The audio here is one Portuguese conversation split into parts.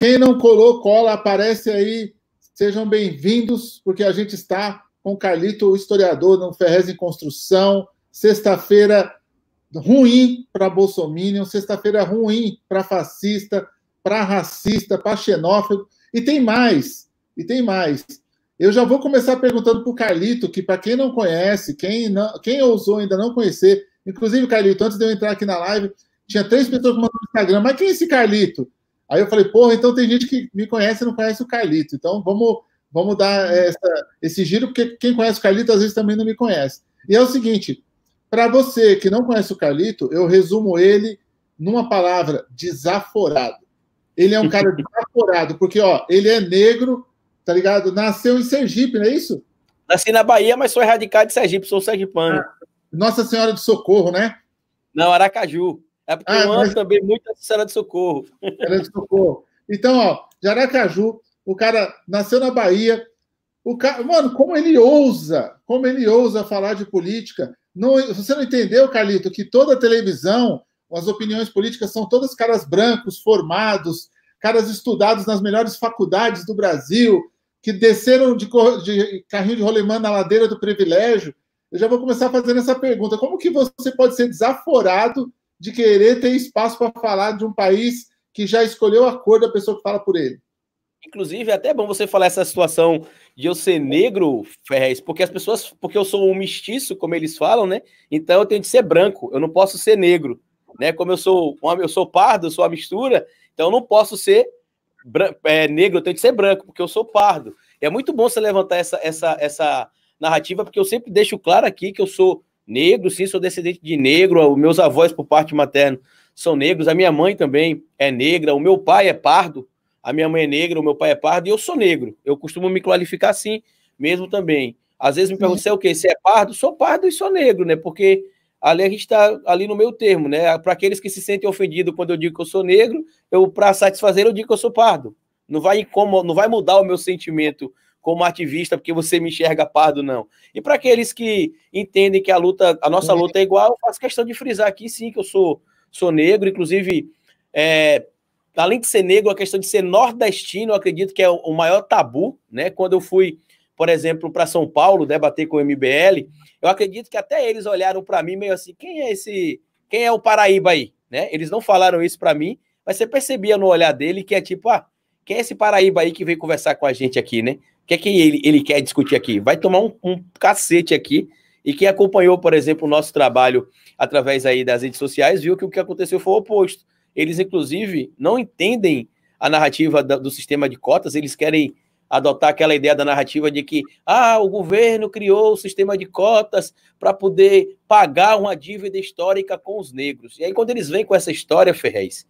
Quem não colou, cola, aparece aí. Sejam bem-vindos, porque a gente está com Carlito, o historiador, no Ferrez em Construção. Sexta-feira ruim para Bolsonaro, sexta-feira ruim para fascista, para racista, para xenófobo. E tem mais, e tem mais. Eu já vou começar perguntando para o Carlito, que para quem não conhece, quem, não, quem ousou ainda não conhecer, inclusive, Carlito, antes de eu entrar aqui na live, tinha três pessoas que mandaram no Instagram, mas quem é esse Carlito? Aí eu falei, porra, então tem gente que me conhece e não conhece o Carlito. Então vamos, vamos dar essa, esse giro, porque quem conhece o Carlito às vezes também não me conhece. E é o seguinte: para você que não conhece o Carlito, eu resumo ele numa palavra: desaforado. Ele é um cara desaforado, porque ó, ele é negro, tá ligado? Nasceu em Sergipe, não é isso? Nasci na Bahia, mas sou erradicado de Sergipe, sou sergipano. Ah, Nossa Senhora do Socorro, né? Não, Aracaju. É porque ah, eu amo mas... também muito a Senhora de Socorro. Senhora de Socorro. Então, ó, Jaracaju, o cara nasceu na Bahia. O cara, mano, como ele ousa, como ele ousa falar de política. Não, você não entendeu, Carlito, que toda televisão, as opiniões políticas são todas caras brancos, formados, caras estudados nas melhores faculdades do Brasil, que desceram de, de carrinho de rolemã na ladeira do privilégio. Eu já vou começar fazendo essa pergunta: como que você pode ser desaforado de querer ter espaço para falar de um país que já escolheu a cor da pessoa que fala por ele. Inclusive, é até bom você falar essa situação de eu ser negro, Ferrez, porque as pessoas, porque eu sou um mestiço, como eles falam, né? Então eu tenho de ser branco, eu não posso ser negro, né? Como eu sou, eu sou pardo, eu sou a mistura, então eu não posso ser branco, é, negro, eu tenho de ser branco, porque eu sou pardo. E é muito bom você levantar essa, essa, essa narrativa, porque eu sempre deixo claro aqui que eu sou negro, sim, sou descendente de negro, os meus avós por parte materna são negros, a minha mãe também é negra, o meu pai é pardo, a minha mãe é negra, o meu pai é pardo e eu sou negro. Eu costumo me qualificar assim mesmo também. Às vezes me perguntam, é o quê? Você é pardo? Sou pardo e sou negro, né? Porque ali a gente está ali no meio termo, né? Para aqueles que se sentem ofendidos quando eu digo que eu sou negro, eu para satisfazer eu digo que eu sou pardo. Não vai como, não vai mudar o meu sentimento como ativista porque você me enxerga pardo, não. E para aqueles que entendem que a luta, a nossa uhum. luta é igual, eu faço questão de frisar aqui, sim, que eu sou, sou negro, inclusive, é, além de ser negro, é a questão de ser nordestino, eu acredito que é o maior tabu, né? Quando eu fui, por exemplo, para São Paulo debater com o MBL, eu acredito que até eles olharam para mim meio assim, quem é esse, quem é o Paraíba aí, né? Eles não falaram isso para mim, mas você percebia no olhar dele que é tipo, ah, quem é esse Paraíba aí que veio conversar com a gente aqui, né? que é que ele, ele quer discutir aqui? Vai tomar um, um cacete aqui. E quem acompanhou, por exemplo, o nosso trabalho através aí das redes sociais, viu que o que aconteceu foi o oposto. Eles, inclusive, não entendem a narrativa da, do sistema de cotas, eles querem adotar aquela ideia da narrativa de que ah, o governo criou o sistema de cotas para poder pagar uma dívida histórica com os negros. E aí, quando eles vêm com essa história, Ferrez,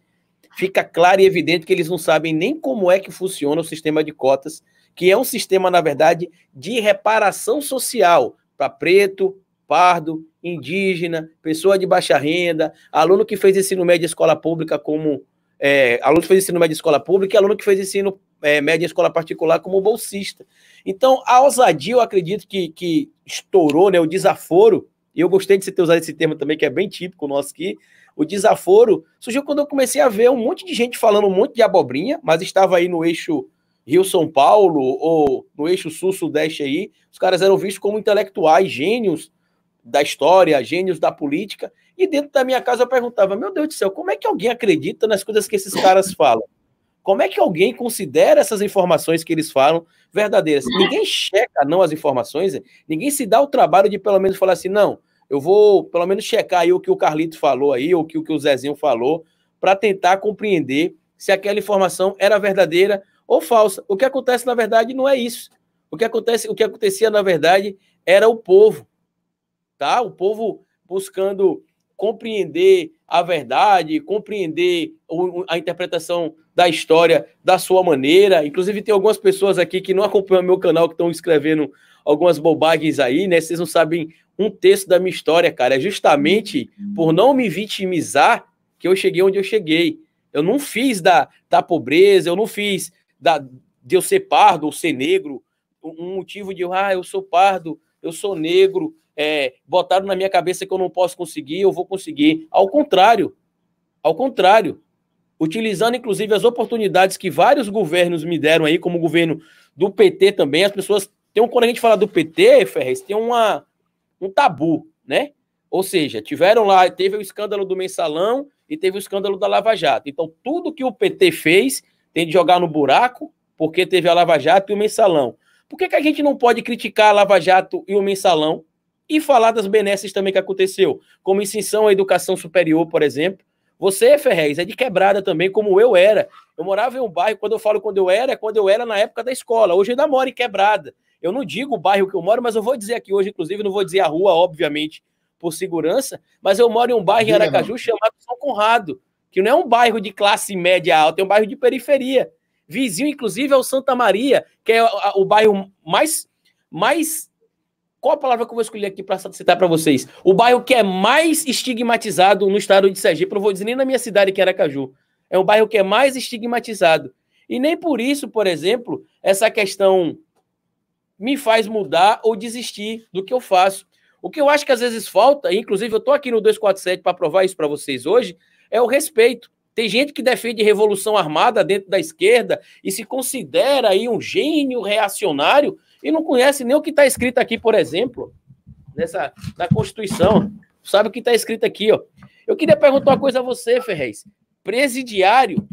fica claro e evidente que eles não sabem nem como é que funciona o sistema de cotas que é um sistema, na verdade, de reparação social para preto, pardo, indígena, pessoa de baixa renda, aluno que fez ensino médio em escola pública como é, aluno que fez ensino médio em escola pública e aluno que fez ensino é, médio em escola particular como bolsista. Então, a ousadia, eu acredito que, que estourou, né, o desaforo, e eu gostei de você ter usado esse termo também, que é bem típico nosso aqui, o desaforo surgiu quando eu comecei a ver um monte de gente falando um monte de abobrinha, mas estava aí no eixo Rio-São Paulo ou no eixo sul-sudeste aí, os caras eram vistos como intelectuais, gênios da história, gênios da política. E dentro da minha casa eu perguntava: meu Deus do céu, como é que alguém acredita nas coisas que esses caras falam? Como é que alguém considera essas informações que eles falam verdadeiras? Ninguém checa não as informações, ninguém se dá o trabalho de pelo menos falar assim: não, eu vou pelo menos checar aí o que o Carlito falou aí, ou o que o Zezinho falou, para tentar compreender se aquela informação era verdadeira ou falsa. O que acontece, na verdade, não é isso. O que, acontece, o que acontecia, na verdade, era o povo. Tá? O povo buscando compreender a verdade, compreender a interpretação da história da sua maneira. Inclusive, tem algumas pessoas aqui que não acompanham meu canal, que estão escrevendo algumas bobagens aí, né? Vocês não sabem um terço da minha história, cara. É justamente por não me vitimizar que eu cheguei onde eu cheguei. Eu não fiz da, da pobreza, eu não fiz da, de eu ser pardo ou ser negro, um motivo de, ah, eu sou pardo, eu sou negro, é, botaram na minha cabeça que eu não posso conseguir, eu vou conseguir. Ao contrário, ao contrário, utilizando inclusive as oportunidades que vários governos me deram aí, como o governo do PT também, as pessoas tem um, quando a gente fala do PT, Ferrez, tem uma, um tabu, né? Ou seja, tiveram lá, teve o escândalo do mensalão e teve o escândalo da Lava Jato. Então, tudo que o PT fez tem de jogar no buraco, porque teve a Lava Jato e o mensalão. Por que, que a gente não pode criticar a Lava Jato e o mensalão e falar das benesses também que aconteceu? Como extinção à educação superior, por exemplo. Você, Ferrez, é de quebrada também, como eu era. Eu morava em um bairro, quando eu falo quando eu era, é quando eu era na época da escola. Hoje eu ainda moro em quebrada. Eu não digo o bairro que eu moro, mas eu vou dizer aqui hoje, inclusive, não vou dizer a rua, obviamente, por segurança, mas eu moro em um bairro em Aracaju chamado São Conrado, que não é um bairro de classe média alta, é um bairro de periferia. Vizinho, inclusive, é o Santa Maria, que é o bairro mais. mais qual a palavra que eu vou escolher aqui para citar para vocês? O bairro que é mais estigmatizado no estado de Sergipe, não vou dizer nem na minha cidade, que era é Caju. É um bairro que é mais estigmatizado. E nem por isso, por exemplo, essa questão me faz mudar ou desistir do que eu faço. O que eu acho que às vezes falta, inclusive eu estou aqui no 247 para provar isso para vocês hoje, é o respeito. Tem gente que defende revolução armada dentro da esquerda e se considera aí um gênio reacionário e não conhece nem o que está escrito aqui, por exemplo, nessa na Constituição. Sabe o que está escrito aqui, ó? Eu queria perguntar uma coisa a você, Ferrez. Presidiário,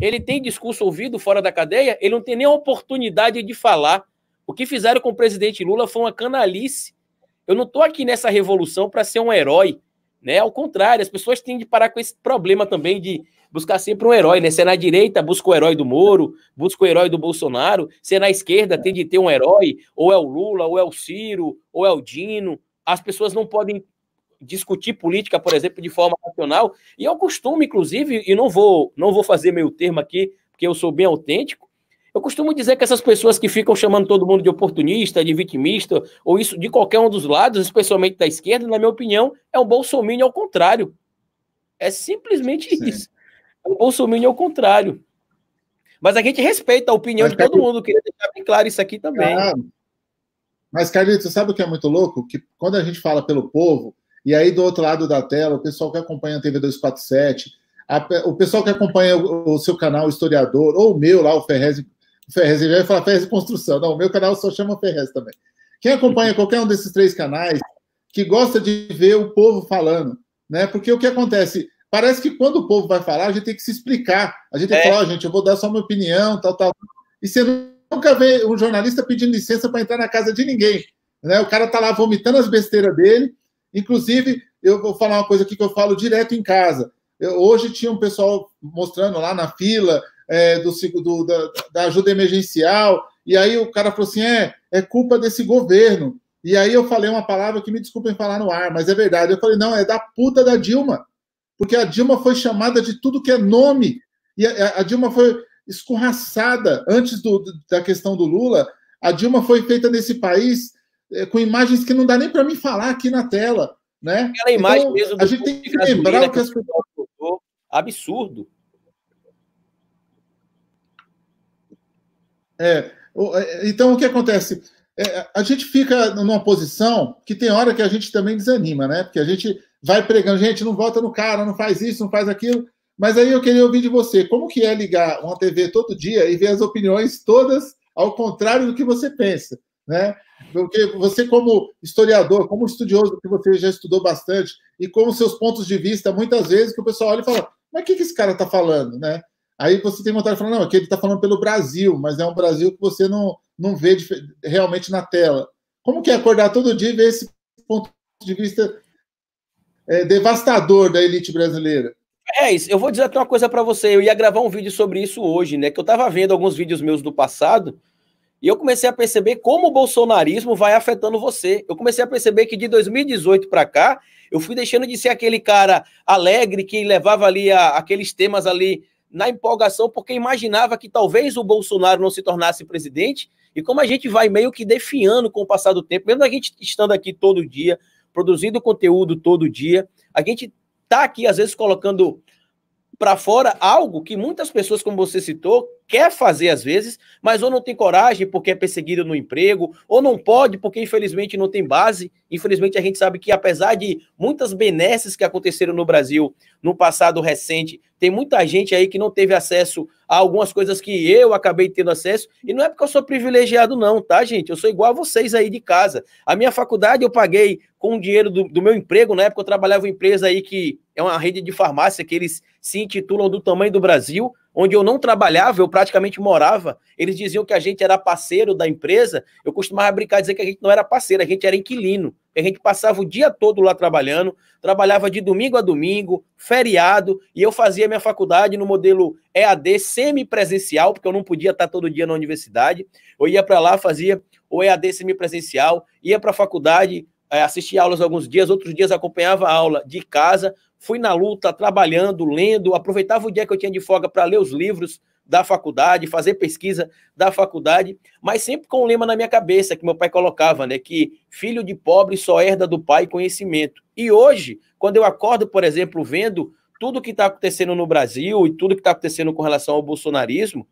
ele tem discurso ouvido fora da cadeia? Ele não tem nem oportunidade de falar. O que fizeram com o presidente Lula foi uma canalice. Eu não estou aqui nessa revolução para ser um herói. Né? Ao contrário, as pessoas têm de parar com esse problema também de buscar sempre um herói, né? Se é na direita, busca o herói do Moro, busca o herói do Bolsonaro, se é na esquerda, tem de ter um herói, ou é o Lula, ou é o Ciro, ou é o Dino. As pessoas não podem discutir política, por exemplo, de forma racional. E é um costume, inclusive, e não vou, não vou fazer meio termo aqui, porque eu sou bem autêntico, eu costumo dizer que essas pessoas que ficam chamando todo mundo de oportunista, de vitimista, ou isso de qualquer um dos lados, especialmente da esquerda, na minha opinião, é um bolsominion ao contrário. É simplesmente Sim. isso. É um bolsominion ao contrário. Mas a gente respeita a opinião Mas, de todo mundo, queria deixar bem claro isso aqui também. Claro. Ah, mas, Carlito, sabe o que é muito louco? Que quando a gente fala pelo povo, e aí do outro lado da tela, o pessoal que acompanha a TV 247, a, o pessoal que acompanha o, o seu canal, o historiador, ou o meu lá, o Ferrez Ferrez, ele vai falar Ferrez Construção. Não, o meu canal só chama Ferrez também. Quem acompanha qualquer um desses três canais, que gosta de ver o povo falando, né? Porque o que acontece? Parece que quando o povo vai falar, a gente tem que se explicar. A gente tem é. que falar, oh, gente, eu vou dar só minha opinião, tal, tal. E você nunca vê um jornalista pedindo licença para entrar na casa de ninguém. Né? O cara está lá vomitando as besteiras dele. Inclusive, eu vou falar uma coisa aqui que eu falo direto em casa. Eu, hoje tinha um pessoal mostrando lá na fila é, do, do, da, da, ajuda emergencial. E aí o cara falou assim: é, é culpa desse governo. E aí eu falei uma palavra que me desculpem falar no ar, mas é verdade. Eu falei, não, é da puta da Dilma. Porque a Dilma foi chamada de tudo que é nome. E a, a Dilma foi escorraçada antes do, da questão do Lula. A Dilma foi feita nesse país é, com imagens que não dá nem para mim falar aqui na tela. Né? Aquela imagem então, mesmo a gente tem que lembrar o que as né, pessoas. Absurdo. É, é, então, o que acontece? É, a gente fica numa posição que tem hora que a gente também desanima, né? Porque a gente vai pregando, gente, não vota no cara, não faz isso, não faz aquilo. Mas aí eu queria ouvir de você, como que é ligar uma TV todo dia e ver as opiniões todas ao contrário do que você pensa, né? Porque você, como historiador, como estudioso, que você já estudou bastante, e com os seus pontos de vista, muitas vezes que o pessoal olha e fala, mas o que, que esse cara está falando, né? Aí você tem vontade de falar, não, aqui ele está falando pelo Brasil, mas é um Brasil que você não, não vê realmente na tela. Como que é acordar todo dia e ver esse ponto de vista é, devastador da elite brasileira? É isso, eu vou dizer até uma coisa para você. Eu ia gravar um vídeo sobre isso hoje, né? Que eu estava vendo alguns vídeos meus do passado e eu comecei a perceber como o bolsonarismo vai afetando você. Eu comecei a perceber que de 2018 para cá, eu fui deixando de ser aquele cara alegre que levava ali a, aqueles temas ali na empolgação, porque imaginava que talvez o Bolsonaro não se tornasse presidente, e como a gente vai meio que definhando com o passar do tempo, mesmo a gente estando aqui todo dia, produzindo conteúdo todo dia, a gente está aqui, às vezes, colocando para fora algo que muitas pessoas, como você citou, quer fazer às vezes, mas ou não tem coragem porque é perseguido no emprego, ou não pode porque infelizmente não tem base. Infelizmente a gente sabe que apesar de muitas benesses que aconteceram no Brasil no passado recente, tem muita gente aí que não teve acesso a algumas coisas que eu acabei tendo acesso, e não é porque eu sou privilegiado não, tá, gente? Eu sou igual a vocês aí de casa. A minha faculdade eu paguei com o dinheiro do, do meu emprego, na época eu trabalhava em empresa aí que é uma rede de farmácia que eles se intitulam do tamanho do Brasil, onde eu não trabalhava, eu praticamente morava. Eles diziam que a gente era parceiro da empresa. Eu costumava brincar e dizer que a gente não era parceiro, a gente era inquilino. A gente passava o dia todo lá trabalhando, trabalhava de domingo a domingo, feriado, e eu fazia minha faculdade no modelo EAD semipresencial, porque eu não podia estar todo dia na universidade. Eu ia para lá, fazia o EAD semipresencial, ia para a faculdade, é, assisti aulas alguns dias, outros dias acompanhava a aula de casa, fui na luta, trabalhando, lendo, aproveitava o dia que eu tinha de folga para ler os livros da faculdade, fazer pesquisa da faculdade, mas sempre com um lema na minha cabeça que meu pai colocava, né, que filho de pobre só herda do pai conhecimento. E hoje, quando eu acordo, por exemplo, vendo tudo que está acontecendo no Brasil e tudo que está acontecendo com relação ao bolsonarismo,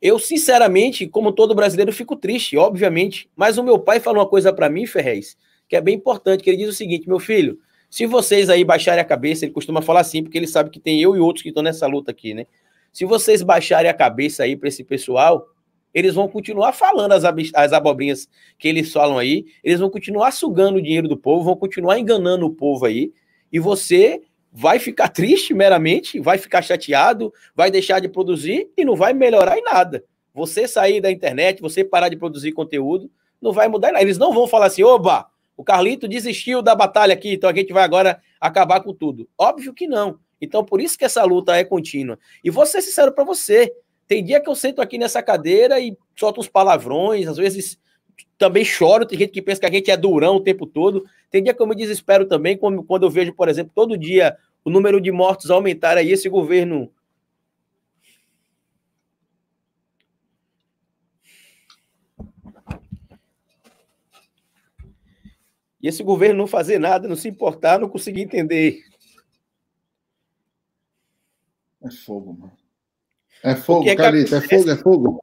eu, sinceramente, como todo brasileiro, fico triste, obviamente. Mas o meu pai falou uma coisa para mim, Ferrez, que é bem importante, que ele diz o seguinte, meu filho, se vocês aí baixarem a cabeça, ele costuma falar assim, porque ele sabe que tem eu e outros que estão nessa luta aqui, né? Se vocês baixarem a cabeça aí para esse pessoal, eles vão continuar falando as, as abobrinhas que eles falam aí, eles vão continuar sugando o dinheiro do povo, vão continuar enganando o povo aí, e você vai ficar triste meramente, vai ficar chateado, vai deixar de produzir e não vai melhorar em nada. Você sair da internet, você parar de produzir conteúdo, não vai mudar nada. Eles não vão falar assim, oba, o Carlito desistiu da batalha aqui, então a gente vai agora acabar com tudo. Óbvio que não. Então, por isso que essa luta é contínua. E vou ser sincero para você. Tem dia que eu sento aqui nessa cadeira e solto uns palavrões, às vezes também choro, tem gente que pensa que a gente é durão o tempo todo. Tem dia que eu me desespero também, quando, quando eu vejo, por exemplo, todo dia o número de mortos aumentar aí, esse governo. E esse governo não fazer nada, não se importar, não conseguir entender. É fogo, mano. É fogo, Porque é, é fogo, é fogo.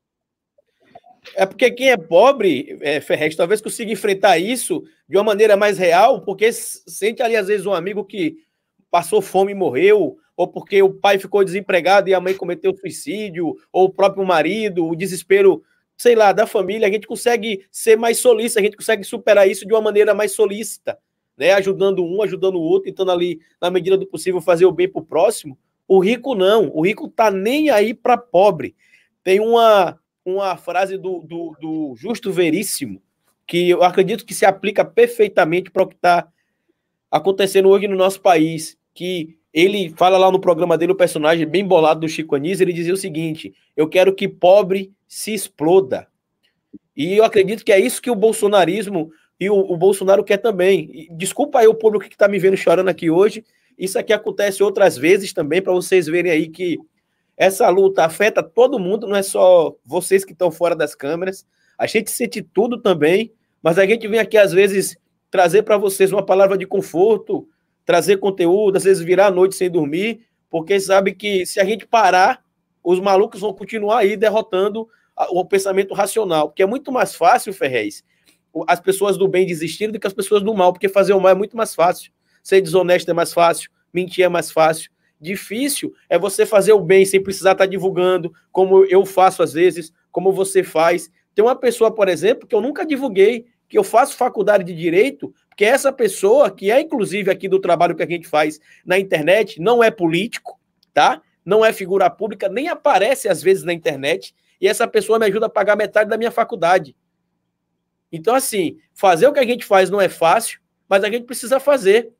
É porque quem é pobre, é, Ferrez, talvez consiga enfrentar isso de uma maneira mais real, porque sente ali, às vezes, um amigo que passou fome e morreu, ou porque o pai ficou desempregado e a mãe cometeu suicídio, ou o próprio marido, o desespero, sei lá, da família. A gente consegue ser mais solícita, a gente consegue superar isso de uma maneira mais solícita, né? Ajudando um, ajudando o outro, tentando ali, na medida do possível, fazer o bem pro próximo. O rico não, o rico tá nem aí para pobre. Tem uma uma frase do, do, do Justo Veríssimo, que eu acredito que se aplica perfeitamente para o que está acontecendo hoje no nosso país, que ele fala lá no programa dele, o personagem bem bolado do Chico Anísio, ele dizia o seguinte, eu quero que pobre se exploda. E eu acredito que é isso que o bolsonarismo e o, o Bolsonaro quer também. E, desculpa aí o público que está me vendo chorando aqui hoje, isso aqui acontece outras vezes também, para vocês verem aí que essa luta afeta todo mundo, não é só vocês que estão fora das câmeras. A gente sente tudo também, mas a gente vem aqui às vezes trazer para vocês uma palavra de conforto, trazer conteúdo, às vezes virar a noite sem dormir, porque sabe que se a gente parar, os malucos vão continuar aí derrotando o pensamento racional, porque é muito mais fácil, Ferrez, as pessoas do bem desistirem do que as pessoas do mal, porque fazer o mal é muito mais fácil. Ser desonesto é mais fácil, mentir é mais fácil. Difícil é você fazer o bem sem precisar estar tá divulgando, como eu faço às vezes, como você faz. Tem uma pessoa, por exemplo, que eu nunca divulguei, que eu faço faculdade de direito, que é essa pessoa, que é inclusive aqui do trabalho que a gente faz na internet, não é político, tá? Não é figura pública, nem aparece às vezes na internet, e essa pessoa me ajuda a pagar metade da minha faculdade. Então, assim, fazer o que a gente faz não é fácil, mas a gente precisa fazer.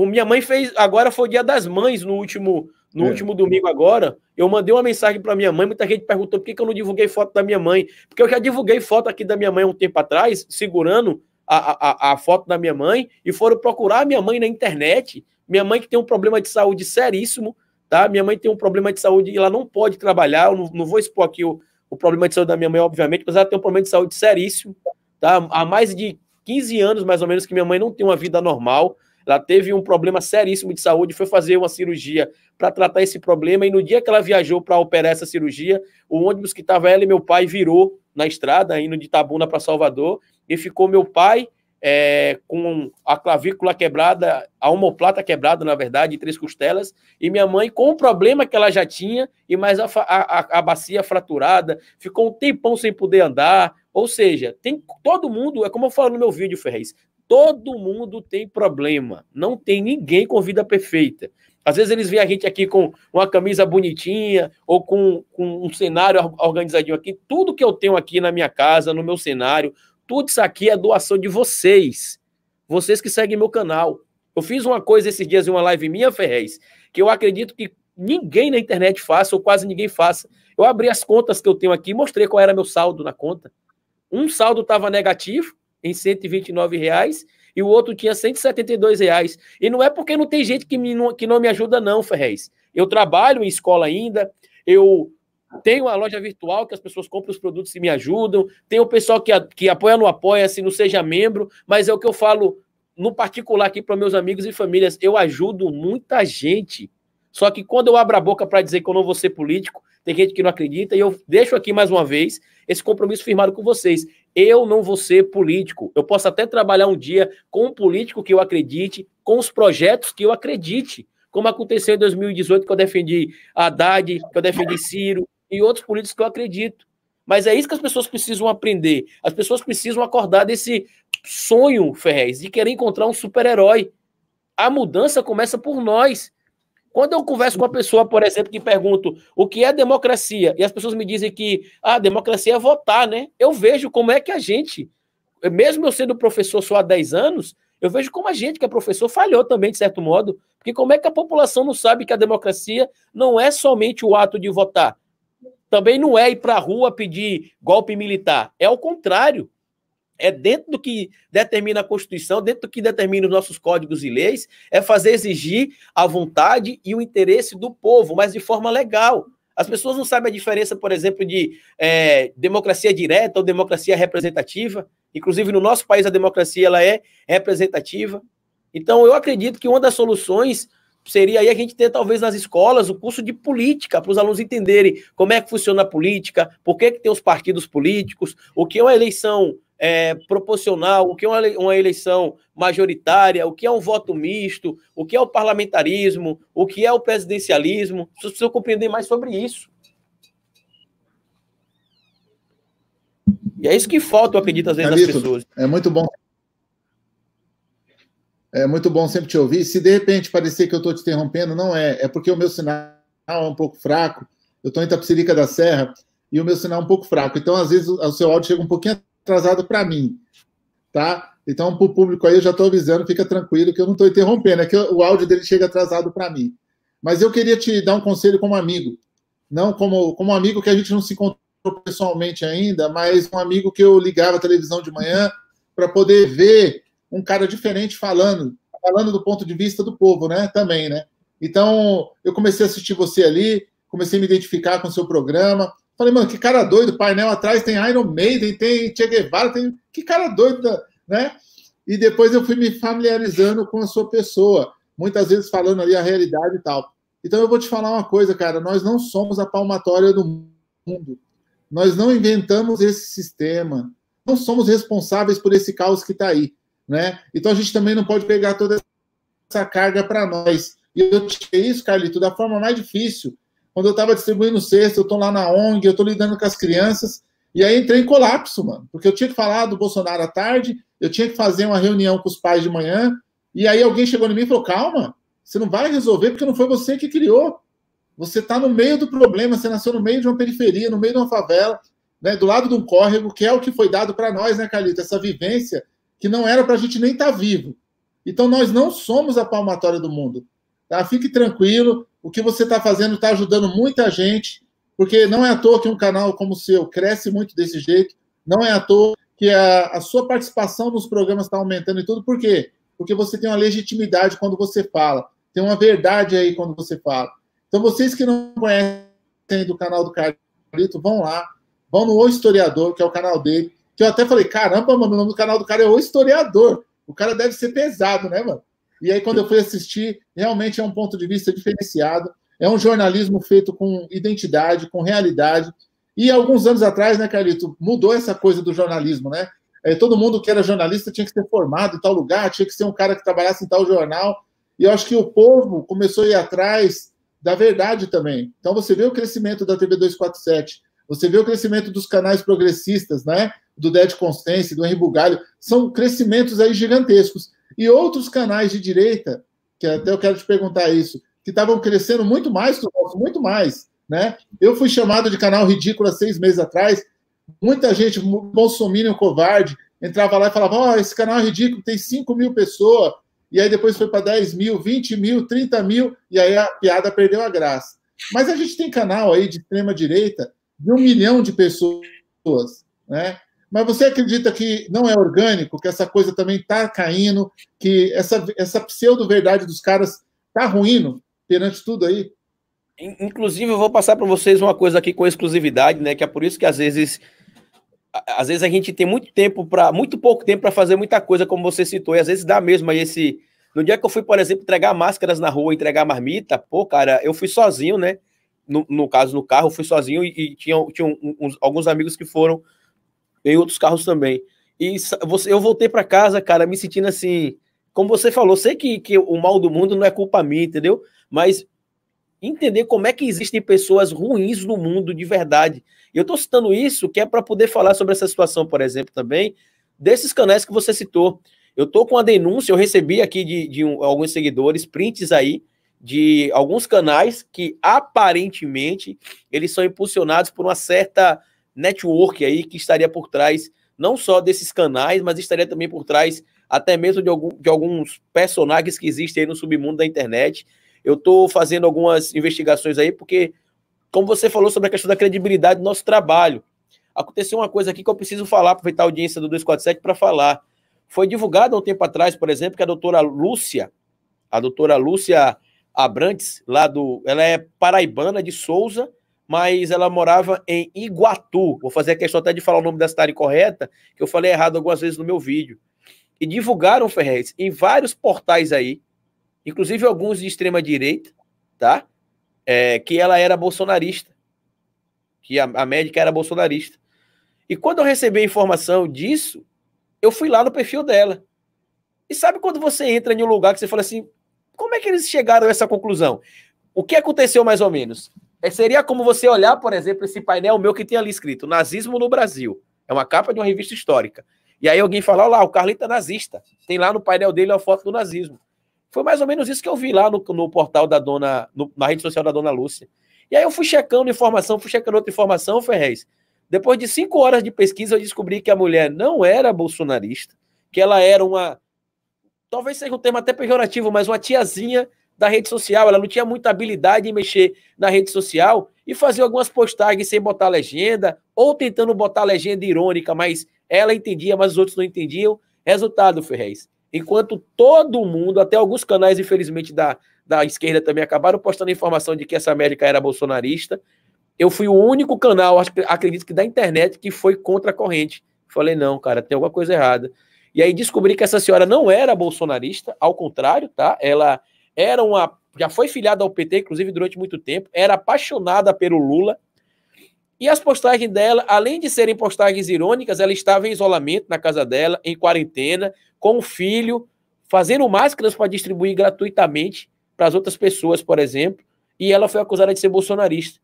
O minha mãe fez. Agora foi o dia das mães no último, no é. último domingo agora. Eu mandei uma mensagem para minha mãe. Muita gente perguntou por que, que, eu não divulguei foto da minha mãe. Porque eu já divulguei foto aqui da minha mãe um tempo atrás, segurando a, a, a foto da minha mãe, e foram procurar a minha mãe na internet. Minha mãe que tem um problema de saúde seríssimo, tá? Minha mãe tem um problema de saúde e ela não pode trabalhar. Eu não, não vou expor aqui o, o problema de saúde da minha mãe, obviamente, mas ela tem um problema de saúde seríssimo, tá? Há mais de 15 anos, mais ou menos, que minha mãe não tem uma vida normal. Ela teve um problema seríssimo de saúde, foi fazer uma cirurgia para tratar esse problema. E no dia que ela viajou para operar essa cirurgia, o ônibus que estava ela e meu pai virou na estrada, indo de Tabuna para Salvador, e ficou meu pai é, com a clavícula quebrada, a omoplata quebrada, na verdade, três costelas, e minha mãe com o problema que ela já tinha, e mais a, a, a bacia fraturada, ficou um tempão sem poder andar. Ou seja, tem todo mundo, é como eu falo no meu vídeo, Ferrez, Todo mundo tem problema. Não tem ninguém com vida perfeita. Às vezes eles veem a gente aqui com uma camisa bonitinha ou com, com, um cenário organizadinho aqui. Tudo que eu tenho aqui na minha casa, no meu cenário, tudo isso aqui é doação de vocês. Vocês que seguem meu canal. Eu fiz uma coisa esses dias em uma live minha, Ferrez, que eu acredito que ninguém na internet faça, ou quase ninguém faça. Eu abri as contas que eu tenho aqui, mostrei qual era meu saldo na conta. Um saldo estava negativo, em 129 reais e o outro tinha 172 reais. E não é porque não tem gente que, me, que não me ajuda não, Ferrez. Eu trabalho em escola ainda, eu tenho uma loja virtual que as pessoas compram os produtos e me ajudam, tem o pessoal que, que apoia não Apoia-se, não seja membro, mas é o que eu falo no particular aqui para meus amigos e famílias, eu ajudo muita gente. Só que quando eu abro a boca para dizer que eu não vou ser político, tem gente que não acredita, e eu deixo aqui mais uma vez esse compromisso firmado com vocês. Eu não vou ser político. Eu posso até trabalhar um dia com um político que eu acredite, com os projetos que eu acredite. Como aconteceu em 2018, que eu defendi Haddad, que eu defendi Ciro e outros políticos que eu acredito. Mas é isso que as pessoas precisam aprender. As pessoas precisam acordar desse sonho, Ferrez, de querer encontrar um super-herói. A mudança começa por nós. Quando eu converso com uma pessoa, por exemplo, que pergunto o que é democracia, e as pessoas me dizem que a ah, democracia é votar, né? Eu vejo como é que a gente, mesmo eu sendo professor só há 10 anos, eu vejo como a gente, que é professor, falhou também, de certo modo, porque como é que a população não sabe que a democracia não é somente o ato de votar? Também não é ir para a rua pedir golpe militar. É o contrário é dentro do que determina a Constituição, dentro do que determina os nossos códigos e leis, é fazer exigir a vontade e o interesse do povo, mas de forma legal. As pessoas não sabem a diferença, por exemplo, de é, democracia direta ou democracia representativa. Inclusive, no nosso país, a democracia ela é representativa. Então, eu acredito que uma das soluções seria aí a gente ter talvez nas escolas o curso de política para os alunos entenderem como é que funciona a política, por que, que tem os partidos políticos, o que é uma eleição é, proporcional, o que é uma, eleição majoritária, o que é um voto misto, o que é o parlamentarismo, o que é o presidencialismo. Vocês precisam compreender mais sobre isso. E é isso que falta, eu acredito, às vezes, é das pessoas. É muito bom. É muito bom sempre te ouvir. Se de repente parecer que eu estou te interrompendo, não é. É porque o meu sinal é um pouco fraco. Eu estou em Tapsirica da Serra e o meu sinal é um pouco fraco. Então, às vezes, o seu áudio chega um pouquinho atrasado para mim, tá? Então, para o público aí, eu já estou avisando, fica tranquilo que eu não estou interrompendo, é que o áudio dele chega atrasado para mim. Mas eu queria te dar um conselho como amigo, não como, como amigo que a gente não se encontrou pessoalmente ainda, mas um amigo que eu ligava a televisão de manhã para poder ver um cara diferente falando, falando do ponto de vista do povo, né? Também, né? Então, eu comecei a assistir você ali, comecei a me identificar com o seu programa, Falei, mano, que cara doido, painel atrás tem Iron Maiden, tem Che Guevara, tem... que cara doido, né? né? E depois eu fui me familiarizando com a sua pessoa, muitas vezes falando ali a realidade e tal. Então eu vou te falar uma coisa, cara, nós não somos a palmatória do mundo. Nós não inventamos esse sistema. Não somos responsáveis por esse caos que está aí, né? Então a gente também não pode pegar toda essa carga para nós. E eu te isso, Carlito, da forma mais difícil, quando eu estava distribuindo cesta, eu estou lá na ONG, eu estou lidando com as crianças, e aí entrei em colapso, mano, porque eu tinha que falar do Bolsonaro à tarde, eu tinha que fazer uma reunião com os pais de manhã, e aí alguém chegou em mim e falou: calma, você não vai resolver porque não foi você que criou. Você está no meio do problema, você nasceu no meio de uma periferia, no meio de uma favela, né, do lado de um córrego, que é o que foi dado para nós, né, Carlito? Essa vivência que não era para a gente nem estar tá vivo. Então nós não somos a palmatória do mundo. Tá? Fique tranquilo, o que você está fazendo está ajudando muita gente, porque não é à toa que um canal como o seu cresce muito desse jeito, não é à toa que a, a sua participação nos programas está aumentando e tudo. Por quê? Porque você tem uma legitimidade quando você fala, tem uma verdade aí quando você fala. Então, vocês que não conhecem do canal do Carlito, vão lá, vão no O Historiador, que é o canal dele, que eu até falei, caramba, mano, o nome do canal do cara é O Historiador. O cara deve ser pesado, né, mano? E aí, quando eu fui assistir, realmente é um ponto de vista diferenciado. É um jornalismo feito com identidade, com realidade. E alguns anos atrás, né, Carlito, mudou essa coisa do jornalismo, né? É, todo mundo que era jornalista tinha que ser formado em tal lugar, tinha que ser um cara que trabalhasse em tal jornal. E eu acho que o povo começou a ir atrás da verdade também. Então você vê o crescimento da TV 247, você vê o crescimento dos canais progressistas, né? Do Dead Constance, do Henri Bugalho, são crescimentos aí gigantescos e outros canais de direita, que até eu quero te perguntar isso, que estavam crescendo muito mais muito mais. Né? Eu fui chamado de canal ridículo há seis meses atrás. Muita gente, bolsominion covarde, entrava lá e falava: Ó, oh, esse canal é ridículo, tem 5 mil pessoas. E aí depois foi para 10 mil, 20 mil, 30 mil. E aí a piada perdeu a graça. Mas a gente tem canal aí de extrema-direita de um milhão de pessoas. Né? Mas você acredita que não é orgânico, que essa coisa também está caindo, que essa, essa pseudo-verdade dos caras está ruindo perante tudo aí? Inclusive, eu vou passar para vocês uma coisa aqui com exclusividade, né? Que é por isso que às vezes às vezes a gente tem muito tempo para muito pouco tempo para fazer muita coisa, como você citou, e às vezes dá mesmo aí esse. No dia que eu fui, por exemplo, entregar máscaras na rua, entregar marmita, pô, cara, eu fui sozinho, né? No, no caso, no carro, fui sozinho e, e tinha, tinha uns, alguns amigos que foram em outros carros também. E eu voltei para casa, cara, me sentindo assim, como você falou, sei que, que o mal do mundo não é culpa minha, entendeu? Mas entender como é que existem pessoas ruins no mundo de verdade. E eu estou citando isso que é para poder falar sobre essa situação, por exemplo, também, desses canais que você citou. Eu estou com a denúncia, eu recebi aqui de, de um, alguns seguidores, prints aí, de alguns canais que aparentemente eles são impulsionados por uma certa network aí que estaria por trás não só desses canais, mas estaria também por trás até mesmo de, algum, de alguns personagens que existem aí no submundo da internet. Eu estou fazendo algumas investigações aí, porque, como você falou sobre a questão da credibilidade do nosso trabalho, aconteceu uma coisa aqui que eu preciso falar, aproveitar a audiência do 247 para falar. Foi divulgado há um tempo atrás, por exemplo, que a doutora Lúcia, a doutora Lúcia Abrantes, lá do. Ela é paraibana de Souza, mas ela morava em Iguatu. Vou fazer a questão até de falar o nome da cidade correta, que eu falei errado algumas vezes no meu vídeo. E divulgaram, Ferrez, em vários portais aí, inclusive alguns de extrema direita, tá? É, que ela era bolsonarista. Que a, a médica era bolsonarista. E quando eu recebi a informação disso, eu fui lá no perfil dela. E sabe quando você entra em um lugar que você fala assim, como é que eles chegaram a essa conclusão? O que aconteceu mais ou menos? É, seria como você olhar, por exemplo, esse painel meu que tem ali escrito Nazismo no Brasil. É uma capa de uma revista histórica. E aí alguém fala, olha lá, o Carlito é nazista. Tem lá no painel dele a foto do nazismo. Foi mais ou menos isso que eu vi lá no, no portal da dona, no, na rede social da dona Lúcia. E aí eu fui checando informação, fui checando outra informação, Ferrez. Depois de cinco horas de pesquisa, eu descobri que a mulher não era bolsonarista, que ela era uma, talvez seja um termo até pejorativo, mas uma tiazinha da rede social. Ela não tinha muita habilidade em mexer na rede social e fazia algumas postagens sem botar legenda, ou tentando botar legenda irônica, mas ela entendia, mas os outros não entendiam. Resultado, Ferrez. Enquanto todo mundo, até alguns canais, infelizmente, da, da esquerda também acabaram postando informação de que essa médica era bolsonarista, eu fui o único canal, acredito que da internet, que foi contra a corrente. Falei, não, cara, tem alguma coisa errada. E aí descobri que essa senhora não era bolsonarista, ao contrário, tá? Ela era uma, já foi filiada ao PT, inclusive durante muito tempo, era apaixonada pelo Lula. E as postagens dela, além de serem postagens irônicas, ela estava em isolamento na casa dela, em quarentena, com o filho, fazendo máscaras para distribuir gratuitamente para as outras pessoas, por exemplo. E ela foi acusada de ser bolsonarista.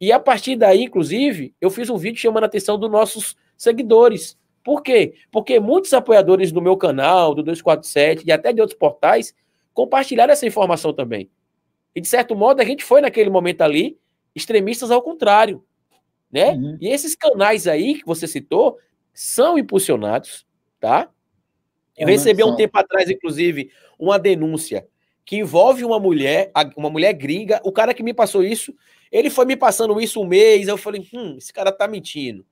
E a partir daí, inclusive, eu fiz um vídeo chamando a atenção dos nossos seguidores. Por quê? Porque muitos apoiadores do meu canal, do 247 e até de outros portais compartilharam essa informação também. E, de certo modo, a gente foi naquele momento ali extremistas ao contrário. Né? Uhum. E esses canais aí que você citou são impulsionados, tá? É, Eu recebi recebi um tempo atrás, inclusive, uma denúncia que envolve uma mulher, uma mulher gringa. O cara que me passou isso, ele foi me passando isso um mês. Eu falei, hum, esse cara tá mentindo.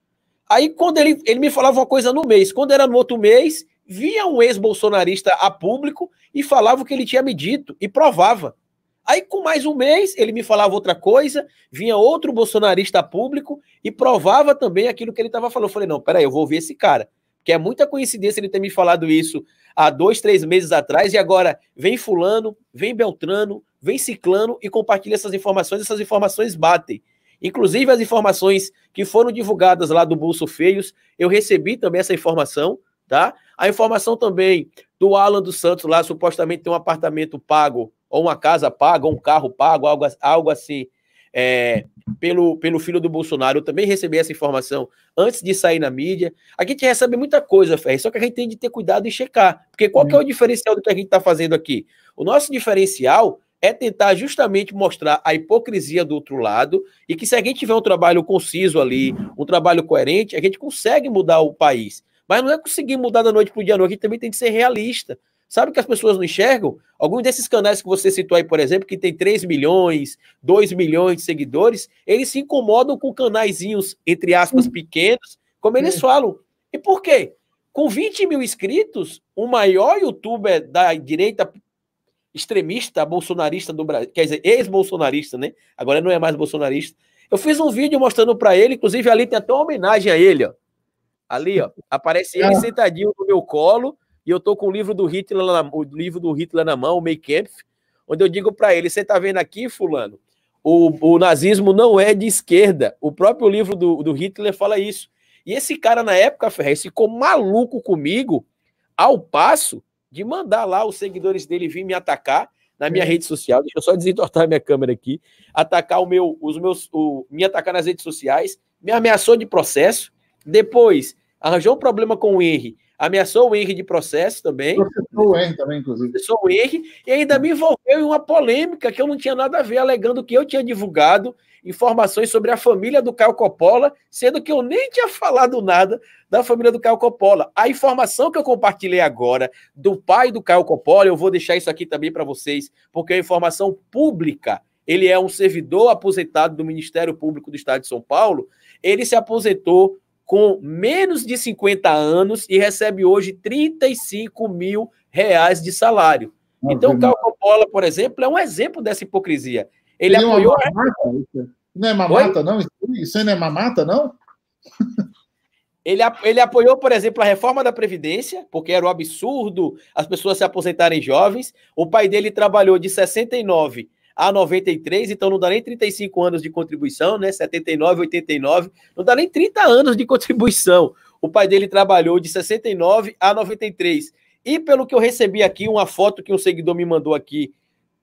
Aí, quando ele, ele me falava uma coisa no mês, quando era no outro mês, via um ex-bolsonarista a público e falava o que ele tinha me dito e provava. Aí, com mais um mês, ele me falava outra coisa, vinha outro bolsonarista a público e provava também aquilo que ele estava falando. Eu falei, não, peraí, eu vou ouvir esse cara. Que é muita coincidência ele ter me falado isso há dois, três meses atrás, e agora vem fulano, vem Beltrano, vem Ciclano e compartilha essas informações, essas informações batem. Inclusive as informações que foram divulgadas lá do Bolso Feios, eu recebi também essa informação, tá? A informação também do Alan dos Santos lá, supostamente tem um apartamento pago, ou uma casa paga, ou um carro pago, algo, algo assim, é, pelo, pelo filho do Bolsonaro. Eu também recebi essa informação antes de sair na mídia. A gente recebe muita coisa, Ferre, só que a gente tem de ter cuidado e checar. Porque qual que é o uhum. diferencial do que a gente está fazendo aqui? O nosso diferencial é tentar justamente mostrar a hipocrisia do outro lado e que se a gente tiver um trabalho conciso ali, um trabalho coerente, a gente consegue mudar o país. Mas não é conseguir mudar da noite para o dia à noite, a gente também tem que ser realista. Sabe o que as pessoas não enxergam? Alguns desses canais que você citou aí, por exemplo, que tem 3 milhões, 2 milhões de seguidores, eles se incomodam com canaizinhos, entre aspas, hum. pequenos, como eles é. falam. E por quê? Com 20 mil inscritos, o maior youtuber da direita extremista bolsonarista do Brasil, quer dizer, ex-bolsonarista, né? Agora não é mais bolsonarista. Eu fiz um vídeo mostrando para ele, inclusive ali tem até uma homenagem a ele, ó. Ali, ó, aparece ele sentadinho no meu colo e eu tô com o livro do Hitler, na, o livro do Hitler na mão, o Meikempf, onde eu digo para ele, você tá vendo aqui, fulano, o, o nazismo não é de esquerda. O próprio livro do, do Hitler fala isso. E esse cara, na época, Ferrez, ficou maluco comigo, ao passo de mandar lá os seguidores dele vir me atacar na minha é. rede social. Deixa eu só desentortar minha câmera aqui. Atacar o meu, os meus, o, me atacar nas redes sociais. Me ameaçou de processo. Depois, arranjou um problema com o Henry, ameaçou o Henry de processo também. Processou o Henry também, inclusive. Processou o Henry e ainda me envolveu em uma polêmica que eu não tinha nada a ver, alegando que eu tinha divulgado informações sobre a família do Caio Coppola, sendo que eu nem tinha falado nada da família do Caio Coppola. A informação que eu compartilhei agora do pai do Caio Coppola, eu vou deixar isso aqui também para vocês, porque é informação pública. Ele é um servidor aposentado do Ministério Público do Estado de São Paulo. Ele se aposentou com menos de 50 anos e recebe hoje 35 mil reais de salário. Não, então, o Caio por exemplo, é um exemplo dessa hipocrisia. Ele e é apoiou. Mamata, é. não é mamata, Oi? não? Isso não é mamata, não? Ele, ele apoiou, por exemplo, a reforma da Previdência, porque era um absurdo as pessoas se aposentarem jovens. O pai dele trabalhou de 69 a 93, então não dá nem 35 anos de contribuição, né? 79, 89, não dá nem 30 anos de contribuição. O pai dele trabalhou de 69 a 93. E pelo que eu recebi aqui, uma foto que um seguidor me mandou aqui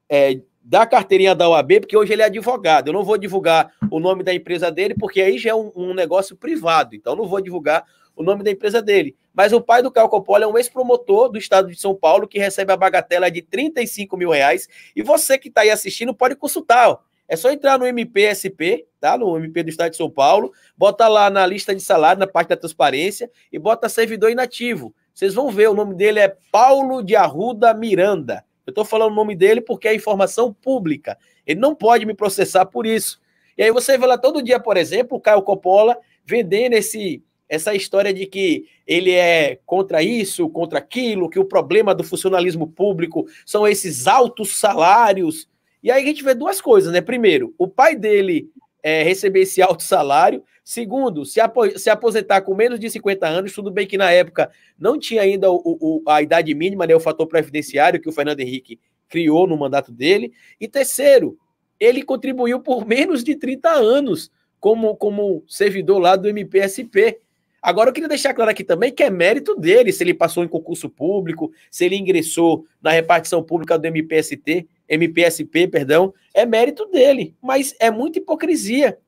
é, da carteirinha da UAB, porque hoje ele é advogado. Eu não vou divulgar o nome da empresa dele, porque aí já é um, um negócio privado, então não vou divulgar o nome da empresa dele. Mas o pai do Caio Coppola é um ex-promotor do estado de São Paulo que recebe a bagatela de 35 mil reais. E você que está aí assistindo pode consultar. Ó. É só entrar no MPSP, tá? No MP do Estado de São Paulo, bota lá na lista de salário, na parte da transparência, e bota servidor inativo. Vocês vão ver, o nome dele é Paulo de Arruda Miranda. Eu estou falando o nome dele porque é informação pública. Ele não pode me processar por isso. E aí você vê lá todo dia, por exemplo, o Caio Coppola vendendo esse essa história de que ele é contra isso, contra aquilo, que o problema do funcionalismo público são esses altos salários. E aí a gente vê duas coisas, né? Primeiro, o pai dele é, receber esse alto salário. Segundo, se, apo se, aposentar com menos de 50 anos, tudo bem que na época não tinha ainda o, o, a idade mínima, né, o fator previdenciário que o Fernando Henrique criou no mandato dele. E terceiro, ele contribuiu por menos de 30 anos como, como servidor lá do MPSP. Agora, eu queria deixar claro aqui também que é mérito dele se ele passou em concurso público, se ele ingressou na repartição pública do MPST, MPSP, perdão, é mérito dele, mas é muita hipocrisia.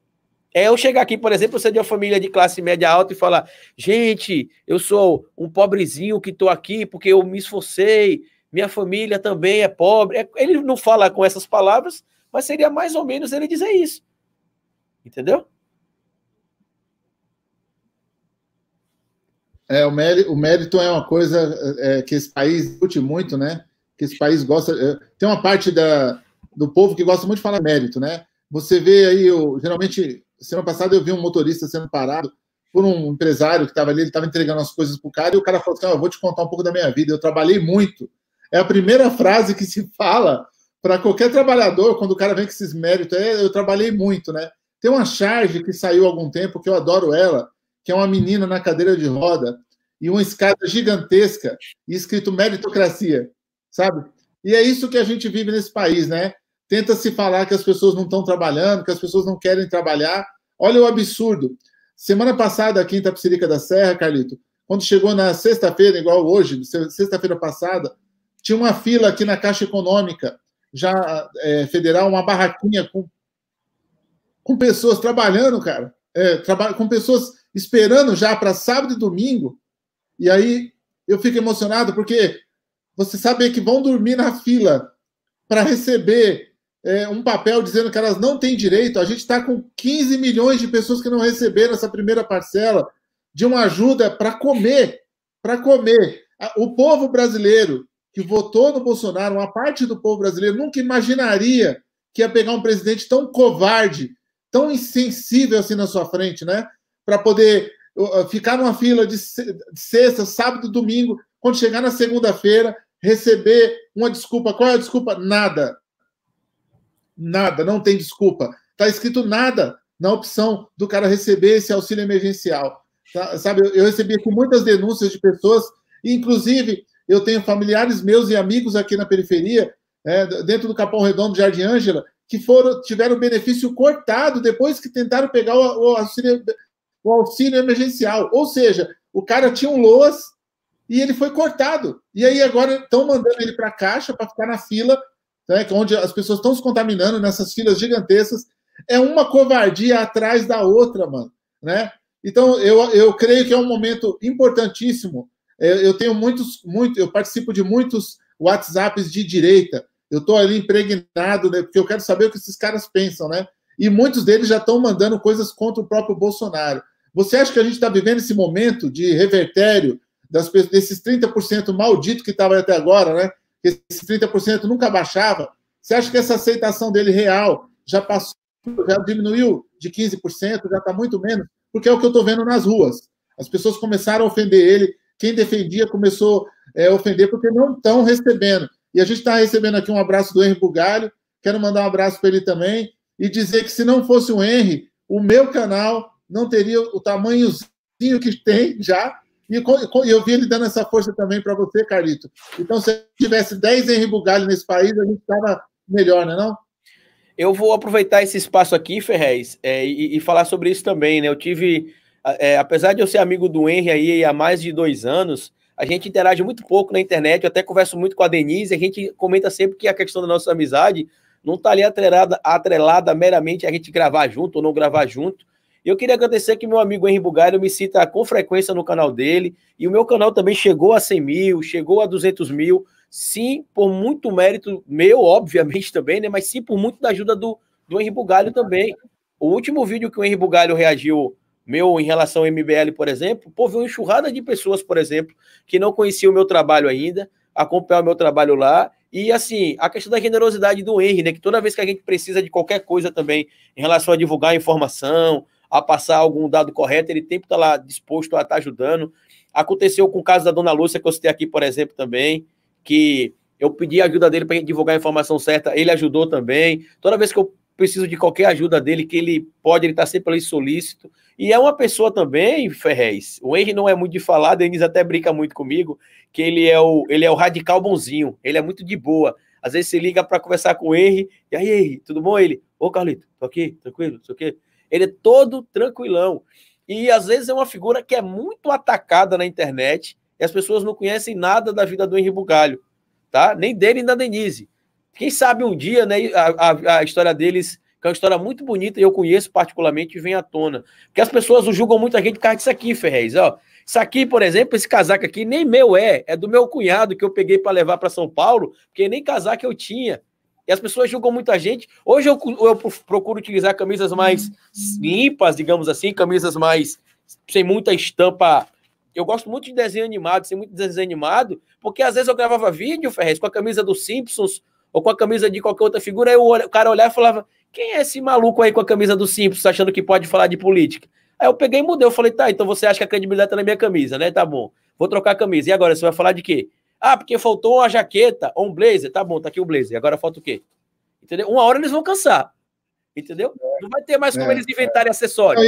É eu chegar aqui, por exemplo, você de uma família de classe média alta e falar: gente, eu sou um pobrezinho que estou aqui porque eu me esforcei, minha família também é pobre. É, ele não fala com essas palavras, mas seria mais ou menos ele dizer isso. Entendeu? É, o, mérito, o mérito é uma coisa é, é que esse país curte muito, né? Que esse país gosta. É, tem uma parte da, do povo que gosta muito de falar mérito, né? Você vê aí, eu, geralmente, semana passada eu vi um motorista sendo parado por um empresário que estava ali, ele estava entregando as coisas para o cara e o cara falou assim: ah, eu vou te contar um pouco da minha vida, eu trabalhei muito. É a primeira frase que se fala para qualquer trabalhador quando o cara vem com esses méritos, é, eu trabalhei muito, né? Tem uma charge que saiu há algum tempo que eu adoro ela que é uma menina na cadeira de roda e uma escada gigantesca e escrito meritocracia, sabe? E é isso que a gente vive nesse país, né? Tenta se falar que as pessoas não estão trabalhando, que as pessoas não querem trabalhar. Olha o absurdo. Semana passada, aqui em Tapsirica da Serra, Carlito, quando chegou na sexta-feira, igual hoje, sexta-feira passada, tinha uma fila aqui na Caixa Econômica, já é, federal, uma barraquinha com, com pessoas trabalhando, cara. É, traba com pessoas esperando já para sábado e domingo. E aí eu fico emocionado porque você saber que vão dormir na fila para receber é, um papel dizendo que elas não têm direito. A gente está com 15 milhões de pessoas que não receberam essa primeira parcela de uma ajuda para comer, para comer. O povo brasileiro que votou no Bolsonaro, uma parte do povo brasileiro nunca imaginaria que ia pegar um presidente tão covarde, tão insensível assim na sua frente, né? para poder uh, uh, ficar numa fila de sexta, sábado, domingo, quando chegar na segunda-feira, receber uma desculpa. Qual é a desculpa? Nada. Nada, não tem desculpa. Está escrito nada na opção do cara receber esse auxílio emergencial. Tá? Sabe, eu recebi com muitas denúncias de pessoas, inclusive eu tenho familiares meus e amigos aqui na periferia, é, dentro do Capão Redondo, Jardim Ângela, que foram tiveram benefício cortado depois que tentaram pegar o, o auxílio o auxílio emergencial. Ou seja, o cara tinha um LOAS e ele foi cortado. E aí agora estão mandando ele para a Caixa para ficar na fila, né, é onde as pessoas estão se contaminando nessas filas gigantescas. É uma covardia atrás da outra, mano. Né? Então, eu, eu creio que é um momento importantíssimo. É, eu, tenho muitos, muito, eu participo de muitos WhatsApps de direita. Eu estou ali impregnado, né, porque eu quero saber o que esses caras pensam, né? E muitos deles já estão mandando coisas contra o próprio Bolsonaro. Você acha que a gente está vivendo esse momento de revertério das, desses 30% maldito que estava até agora, né? Esses 30% nunca baixava. Você acha que essa aceitação dele real já passou, já diminuiu de 15%, já está muito menos? Porque é o que eu estou vendo nas ruas. As pessoas começaram a ofender ele. Quem defendia começou é, a é, ofender porque não estão recebendo. E a gente está recebendo aqui um abraço do Henry Bugalho. Quero mandar um abraço para ele também e dizer que se não fosse o Henry, o meu canal não teria o tamanhozinho que tem já. E eu vi ele dando essa força também para você, Carlito. Então, se tivesse 10 Henri Bugalho nesse país, a gente estava melhor, não é não? Eu vou aproveitar esse espaço aqui, Ferrez, é, e, e, falar sobre isso também, né? Eu tive, é, apesar de eu ser amigo do Henry aí há mais de dois anos, a gente interage muito pouco na internet, eu até converso muito com a Denise, a gente comenta sempre que a questão da nossa amizade não está ali atrelada, atrelada meramente a gente gravar junto ou não gravar junto, e eu queria agradecer que meu amigo Henrique Bugalho me cita com frequência no canal dele. E o meu canal também chegou a 100 mil, chegou a 200 mil. Sim, por muito mérito meu, obviamente também, né? Mas sim por muito da ajuda do, do Henry Bugalho também. O último vídeo que o Henrique Bugalho reagiu, meu, em relação ao MBL, por exemplo, pô, viu uma enxurrada de pessoas, por exemplo, que não conheciam o meu trabalho ainda, acompanhar o meu trabalho lá. E assim, a questão da generosidade do Henry, né? Que toda vez que a gente precisa de qualquer coisa também em relação a divulgar informação, a passar algum dado correto, ele sempre está lá disposto a estar tá ajudando. Aconteceu com o caso da Dona Lúcia, que eu citei aqui, por exemplo, também, que eu pedi a ajuda dele para divulgar a informação certa, ele ajudou também. Toda vez que eu preciso de qualquer ajuda dele, que ele pode, ele está sempre ali solícito. E é uma pessoa também, Ferrez, o Henry não é muito de falar, Denise até brinca muito comigo, que ele é o, ele é o radical bonzinho, ele é muito de boa. Às vezes se liga para conversar com o Henry, e aí, Henry, tudo bom? Ele, ô Carlito, tô aqui, tranquilo, não sei o quê. Ele é todo tranquilão. E às vezes é uma figura que é muito atacada na internet e as pessoas não conhecem nada da vida do Henri Bugalho, tá? Nem dele, nem da Denise. Quem sabe um dia, né, a, a, a história deles, que é uma história muito bonita e eu conheço particularmente, vem à tona. Porque as pessoas o julgam muito a gente por causa disso aqui, Ferrez, ó. Isso aqui, por exemplo, esse casaco aqui nem meu é, é do meu cunhado que eu peguei para levar para São Paulo, porque nem casaco eu tinha. E as pessoas julgam muita gente. Hoje eu, eu procuro utilizar camisas mais limpas, digamos assim, camisas mais sem muita estampa. Eu gosto muito de desenho animado, sem muito desenho animado, porque às vezes eu gravava vídeo, Ferrez, com a camisa dos Simpsons ou com a camisa de qualquer outra figura, aí o cara olhava e falava: quem é esse maluco aí com a camisa dos Simpsons achando que pode falar de política? Aí eu peguei e mudei. Eu falei: tá, então você acha que a credibilidade tá na minha camisa, né? Tá bom, vou trocar a camisa. E agora, você vai falar de quê? Ah, porque faltou uma jaqueta ou um blazer. Tá bom, tá aqui o blazer. Agora falta o quê? Entendeu? Uma hora eles vão cansar. Entendeu? É, não vai ter mais como é, eles inventarem é. acessórios.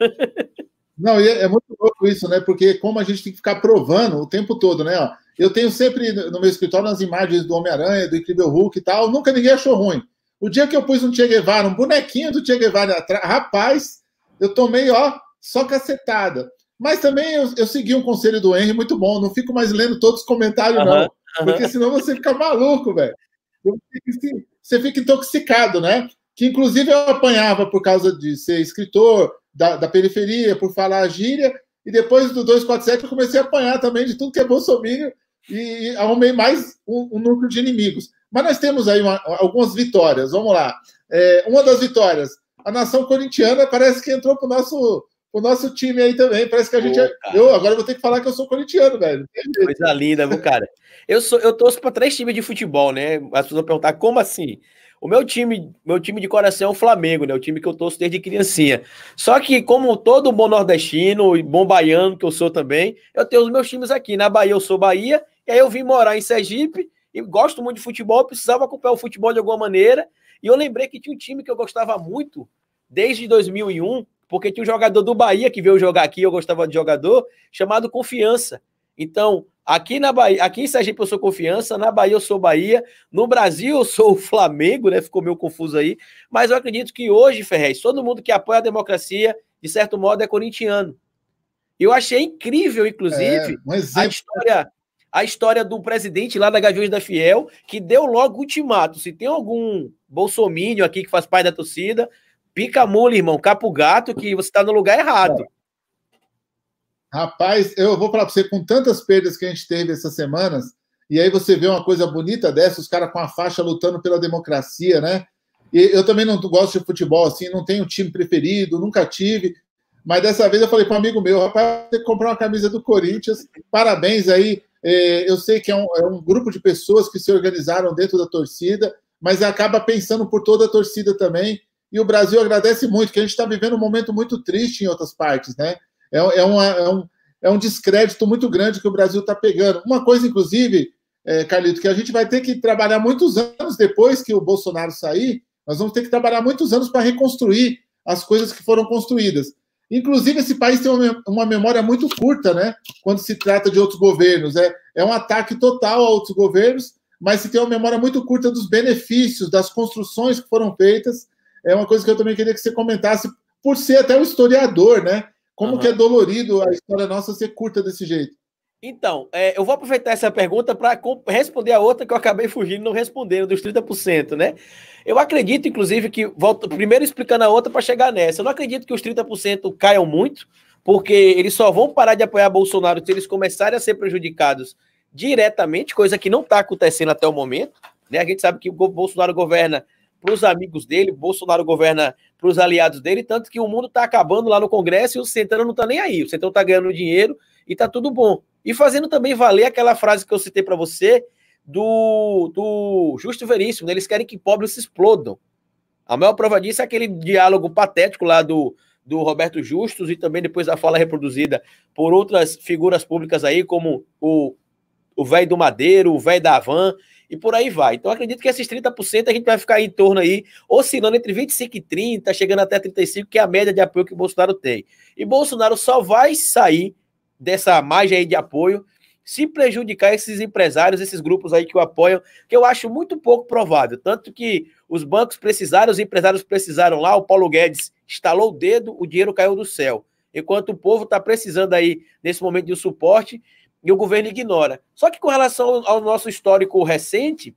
Aí, não, e é, é, muito louco isso, né? Porque como a gente tem que ficar provando o tempo todo, né? Ó, eu tenho sempre no meu escritório as imagens do Homem-Aranha, do Incrível Hulk e tal, nunca ninguém achou ruim. O dia que eu pus um Che Guevara, um bonequinho do Che Guevara atrás, rapaz, eu tomei, ó, só cacetada. Mas também eu, eu, segui um conselho do Henry muito bom. Não fico mais lendo todos os comentários, não. Porque senão você fica maluco, velho. Assim, você fica intoxicado, né? Que inclusive eu apanhava por causa de ser escritor, da, da periferia, por falar gíria. E depois do 247 eu comecei a apanhar também de tudo que é Bolsonaro e arrumei mais um, um núcleo de inimigos. Mas nós temos aí uma, algumas vitórias. Vamos lá. É, uma das vitórias, a nação corintiana parece que entrou para o nosso o nosso time aí também. Parece que a gente. é... Eu agora vou ter que falar que eu sou corintiano, velho. Coisa linda, meu cara? Eu sou, eu torço para três times de futebol, né? As pessoas vão perguntar como assim. O meu time, meu time de coração é o Flamengo, né? O time que eu torço desde criancinha. Só que, como todo bom nordestino e bom baiano que eu sou também, eu tenho os meus times aqui. Na Bahia eu sou Bahia, e aí eu vim morar em Sergipe e gosto muito de futebol, precisava acompanhar o futebol de alguma maneira. E eu lembrei que tinha um time que eu gostava muito desde 2001, porque tinha um jogador do Bahia que veio jogar aqui, eu gostava de jogador, chamado Confiança. Então, aqui na Bahia, aqui em Sergipe eu sou Confiança, na Bahia eu sou Bahia, no Brasil eu sou o Flamengo, né? Ficou meio confuso aí, mas eu acredito que hoje, Ferrez, todo mundo que apoia a democracia, de certo modo, é corintiano. Eu achei incrível, inclusive, é, um a história a história do presidente lá da Gaviões da Fiel, que deu logo ultimato. Se tem algum bolsomínio aqui que faz parte da torcida, Pica mula, irmão, capo gato, que você está no lugar errado. Rapaz, eu vou falar para você, com tantas perdas que a gente teve essas semanas, e aí você vê uma coisa bonita dessa, os caras com a faixa lutando pela democracia, né? E eu também não gosto de futebol, assim, não tenho time preferido, nunca tive. Mas dessa vez eu falei para um amigo meu, rapaz, tem que comprar uma camisa do Corinthians. Parabéns aí. É, eu sei que é um, é um, grupo de pessoas que se organizaram dentro da torcida, mas acaba pensando por toda a torcida também e o Brasil agradece muito, que a gente está vivendo um momento muito triste em outras partes, né? É, é, uma, é, um, é um descrédito muito grande que o Brasil está pegando. Uma coisa, inclusive, é, Carlito, que a gente vai ter que trabalhar muitos anos depois que o Bolsonaro sair, nós vamos ter que trabalhar muitos anos para reconstruir as coisas que foram construídas. Inclusive, esse país tem uma memória muito curta, né? Quando se trata de outros governos. É, é um ataque total a outros governos, mas se tem uma memória muito curta dos benefícios, das construções que foram feitas é uma coisa que eu também queria que você comentasse, por ser até um historiador, né? Como uhum. que é dolorido a história nossa ser curta desse jeito? Então, é, eu vou aproveitar essa pergunta para responder a outra que eu acabei fugindo não respondendo, dos 30%, né? Eu acredito, inclusive, que. Volto, primeiro explicando a outra para chegar nessa. Eu não acredito que os 30% caiam muito, porque eles só vão parar de apoiar Bolsonaro se eles começarem a ser prejudicados diretamente, coisa que não está acontecendo até o momento. Né? A gente sabe que o Bolsonaro governa para os amigos dele, Bolsonaro governa para os aliados dele, tanto que o mundo está acabando lá no Congresso e o Centrão não está nem aí. O Centrão está ganhando dinheiro e está tudo bom. E fazendo também valer aquela frase que eu citei para você do, do Justo Veríssimo, né? eles querem que pobres se explodam. A maior prova disso é aquele diálogo patético lá do, do Roberto Justus e também depois a fala reproduzida por outras figuras públicas aí, como o velho do Madeiro, o velho da Havan, e por aí vai. Então, acredito que esses 30% a gente vai ficar em torno aí, oscilando entre 25 e 30, chegando até 35, que é a média de apoio que o Bolsonaro tem. E Bolsonaro só vai sair dessa margem aí de apoio se prejudicar esses empresários, esses grupos aí que o apoiam, que eu acho muito pouco provável. Tanto que os bancos precisaram, os empresários precisaram lá, o Paulo Guedes estalou o dedo, o dinheiro caiu do céu. Enquanto o povo está precisando aí, nesse momento, de um suporte, e o governo ignora. Só que com relação ao nosso histórico recente,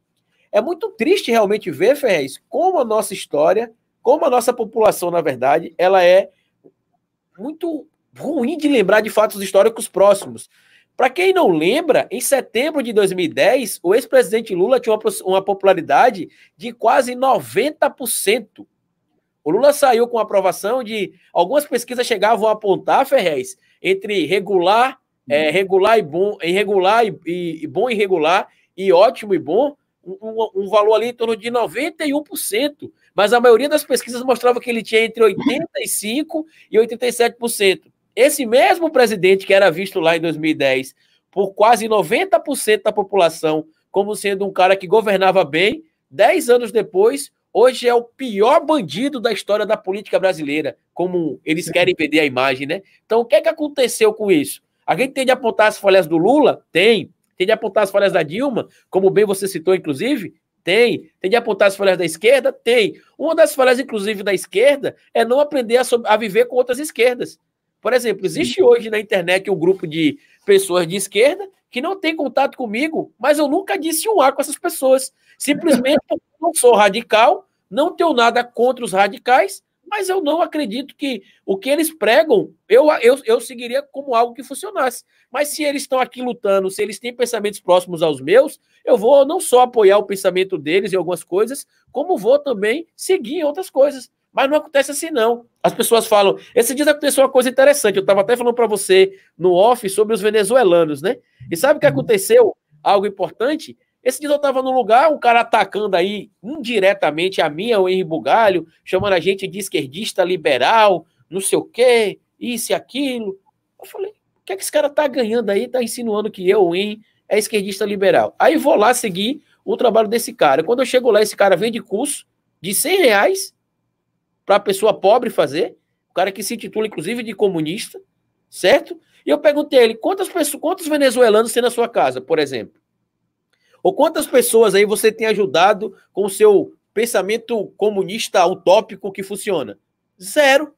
é muito triste realmente ver, Ferrez, como a nossa história, como a nossa população, na verdade, ela é muito ruim de lembrar de fatos históricos próximos. Para quem não lembra, em setembro de 2010, o ex-presidente Lula tinha uma, popularidade de quase 90%. O Lula saiu com aprovação de. Algumas pesquisas chegavam a apontar, Ferrez, entre regular é, regular e bom, irregular e, e, e bom irregular e ótimo e bom, um, um, valor ali em torno de 91%, mas a maioria das pesquisas mostrava que ele tinha entre 85% e 87%. Esse mesmo presidente que era visto lá em 2010 por quase 90% da população como sendo um cara que governava bem, 10 anos depois, hoje é o pior bandido da história da política brasileira, como eles querem perder a imagem, né? Então, o que é que aconteceu com isso? Alguém tem de apontar as falhas do Lula? Tem. Tem de apontar as falhas da Dilma, como bem você citou, inclusive? Tem. Tem de apontar as falhas da esquerda? Tem. Uma das falhas, inclusive, da esquerda é não aprender a, a viver com outras esquerdas. Por exemplo, existe hoje na internet um grupo de pessoas de esquerda que não tem contato comigo, mas eu nunca disse um A com essas pessoas. Simplesmente eu não sou radical, não tenho nada contra os radicais, mas eu não acredito que o que eles pregam, eu, eu, eu seguiria como algo que funcionasse. Mas se eles estão aqui lutando, se eles têm pensamentos próximos aos meus, eu vou não só apoiar o pensamento deles em algumas coisas, como vou também seguir em outras coisas. Mas não acontece assim, não. As pessoas falam. Esse dia aconteceu uma coisa interessante. Eu estava até falando para você no off sobre os venezuelanos, né? E sabe o que uhum. aconteceu? Algo importante esse dia eu estava no lugar, um cara atacando aí indiretamente a minha, é o Henri Bugalho, chamando a gente de esquerdista liberal, não sei o quê, isso e aquilo. Eu falei, o que é que esse cara tá ganhando aí? Tá insinuando que eu, o Henri, é esquerdista liberal. Aí vou lá seguir o trabalho desse cara. Quando eu chego lá, esse cara vende curso de 100 reais para pessoa pobre fazer, o cara que se intitula, inclusive, de comunista, certo? E eu perguntei a ele, quantas pessoas, quantos venezuelanos tem na sua casa, por exemplo? Ou quantas pessoas aí você tem ajudado com o seu pensamento comunista utópico que funciona? Zero.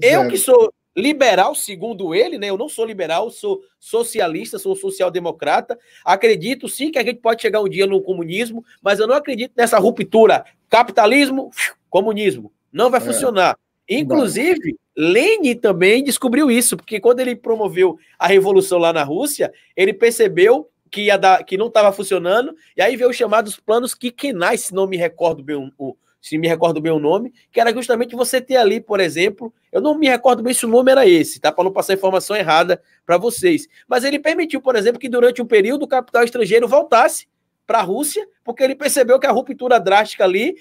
Eu que sou liberal, segundo ele, né? Eu não sou liberal, sou socialista, sou social-democrata. Acredito sim que a gente pode chegar um dia no comunismo, mas eu não acredito nessa ruptura capitalismo, comunismo. Não vai é. funcionar. Inclusive, Lenin também descobriu isso, porque quando ele promoveu a revolução lá na Rússia, ele percebeu que, ia dar, que não estava funcionando, e aí veio os chamados planos quinquenais, se não me recordo bem o, se me recordo bem o nome, que era justamente você ter ali, por exemplo, eu não me recordo bem se o nome era esse, tá? Para não passar informação errada para vocês. Mas ele permitiu, por exemplo, que durante um período o capital estrangeiro voltasse para a Rússia, porque ele percebeu que a ruptura drástica ali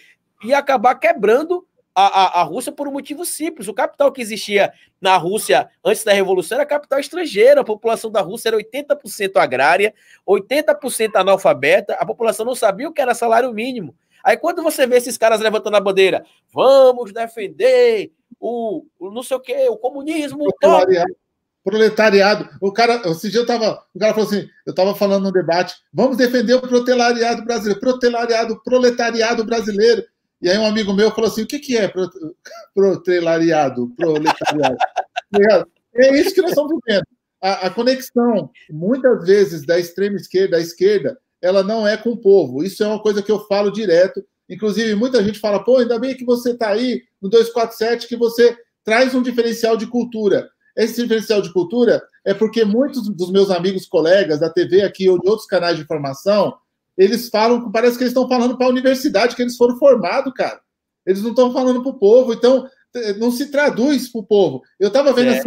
ia acabar quebrando a, a, a, Rússia por um motivo simples. O capital que existia na Rússia antes da Revolução era capital estrangeiro. A população da Rússia era 80% agrária, 80% analfabeta. A população não sabia o que era salário mínimo. Aí quando você vê esses caras levantando a bandeira, vamos defender o, o não sei o quê, o comunismo. Proletariado. proletariado. O cara, esse dia eu tava, o cara falou assim, eu tava falando no debate, vamos defender o proletariado brasileiro, proletariado, proletariado brasileiro. E aí um amigo meu falou assim: o que, que é pro, proletariado? proletariado? é isso que nós estamos vivendo. A, a, conexão, muitas vezes, da extrema esquerda à esquerda, ela não é com o povo. Isso é uma coisa que eu falo direto. Inclusive, muita gente fala, pô, ainda bem que você está aí no 247, que você traz um diferencial de cultura. Esse diferencial de cultura é porque muitos dos meus amigos, colegas da TV aqui ou de outros canais de informação, eles falam, parece que eles estão falando para a universidade que eles foram formados, cara. Eles não estão falando para o povo, então eh, não se traduz para o povo. Eu estava vendo é.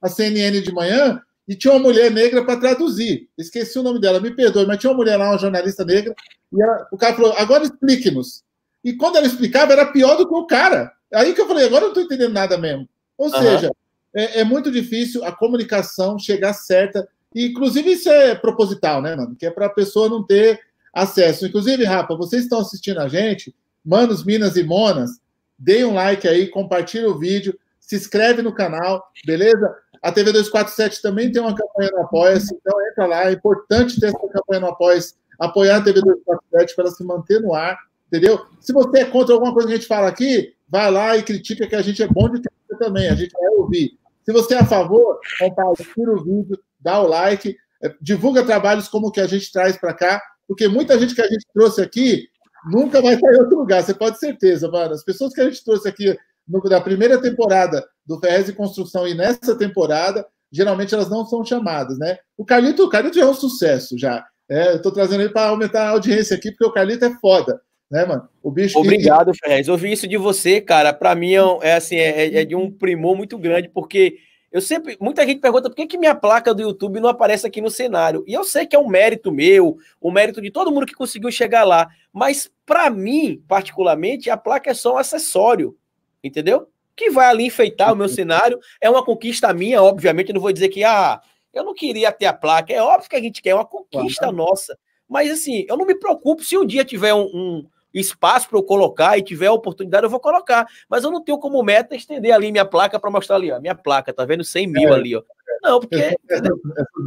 a CNN de manhã e tinha uma mulher negra para traduzir. Esqueci o nome dela, me perdoe, mas tinha uma mulher lá, uma jornalista negra, e ela, o cara falou: agora explique-nos. E quando ela explicava, era pior do que o cara. Aí que eu falei: agora eu não estou entendendo nada mesmo. Ou uhum. seja, é, é, muito difícil a comunicação chegar certa. E, inclusive, isso é proposital, né, mano? Que é para a pessoa não ter Acesso, Inclusive, Rapa, vocês estão assistindo a gente, manos, minas e monas, deem um like aí, compartilha o vídeo, se inscreve no canal, beleza? A TV 247 também tem uma campanha no Apoia-se, então entra lá, é importante ter essa campanha no Apoia-se, apoiar a TV 247 para ela se manter no ar, entendeu? Se você é contra alguma coisa que a gente fala aqui, vai lá e critica que a gente é bom de crítica também, a gente vai ouvir. Se você é a favor, compartilha o vídeo, dá o like, divulga trabalhos como o que a gente traz para cá, porque muita gente que a gente trouxe aqui nunca vai para outro lugar, você pode ter certeza, mano. As pessoas que a gente trouxe aqui no, da primeira temporada do Ferrez e Construção e nessa temporada, geralmente elas não são chamadas, né? O Carlito, o Carlito já é um sucesso já. É, eu estou trazendo ele para aumentar a audiência aqui, porque o Carlito é foda, né, mano? O bicho. Obrigado, que... Ferrez. Ouvir isso de você, cara, para mim é, é assim, é, é de um primor muito grande, porque eu sempre, muita gente pergunta por que, que minha placa do YouTube não aparece aqui no cenário. E eu sei que é um mérito meu, um mérito de todo mundo que conseguiu chegar lá. Mas para mim, particularmente, a placa é só um acessório, entendeu? Que vai ali enfeitar o meu uhum. cenário. É uma conquista minha, obviamente. Eu não vou dizer que ah, eu não queria ter a placa. É óbvio que a gente quer, é uma conquista claro. nossa. Mas assim, eu não me preocupo se um dia tiver um, um, espaço para eu colocar e tiver a oportunidade, eu vou colocar. Mas eu não tenho como meta estender ali minha placa para mostrar ali, ó, minha placa, tá vendo? 100 mil é, ali, ó. Não, porque. É,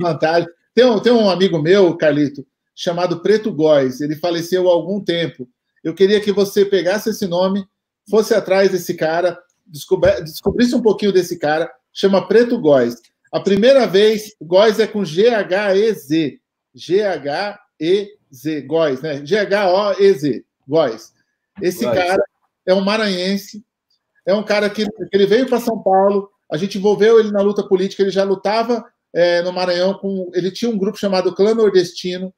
vantagem. Tem um, tem um amigo meu, Carlito, chamado Preto Góes, ele faleceu há algum tempo. Eu queria que você pegasse esse nome, fosse atrás desse cara, descobrisse um pouquinho desse cara, chama Preto Góes. A primeira vez, Góes é com G-H-E-Z. G-H-E-Z, Góes, né? G-H-O-E-Z. Góes. Esse Góes. cara é um maranhense, é um cara que, ele veio para São Paulo, a gente envolveu ele na luta política, ele já lutava é, no Maranhão, com, ele tinha um grupo chamado Clã Nordestino,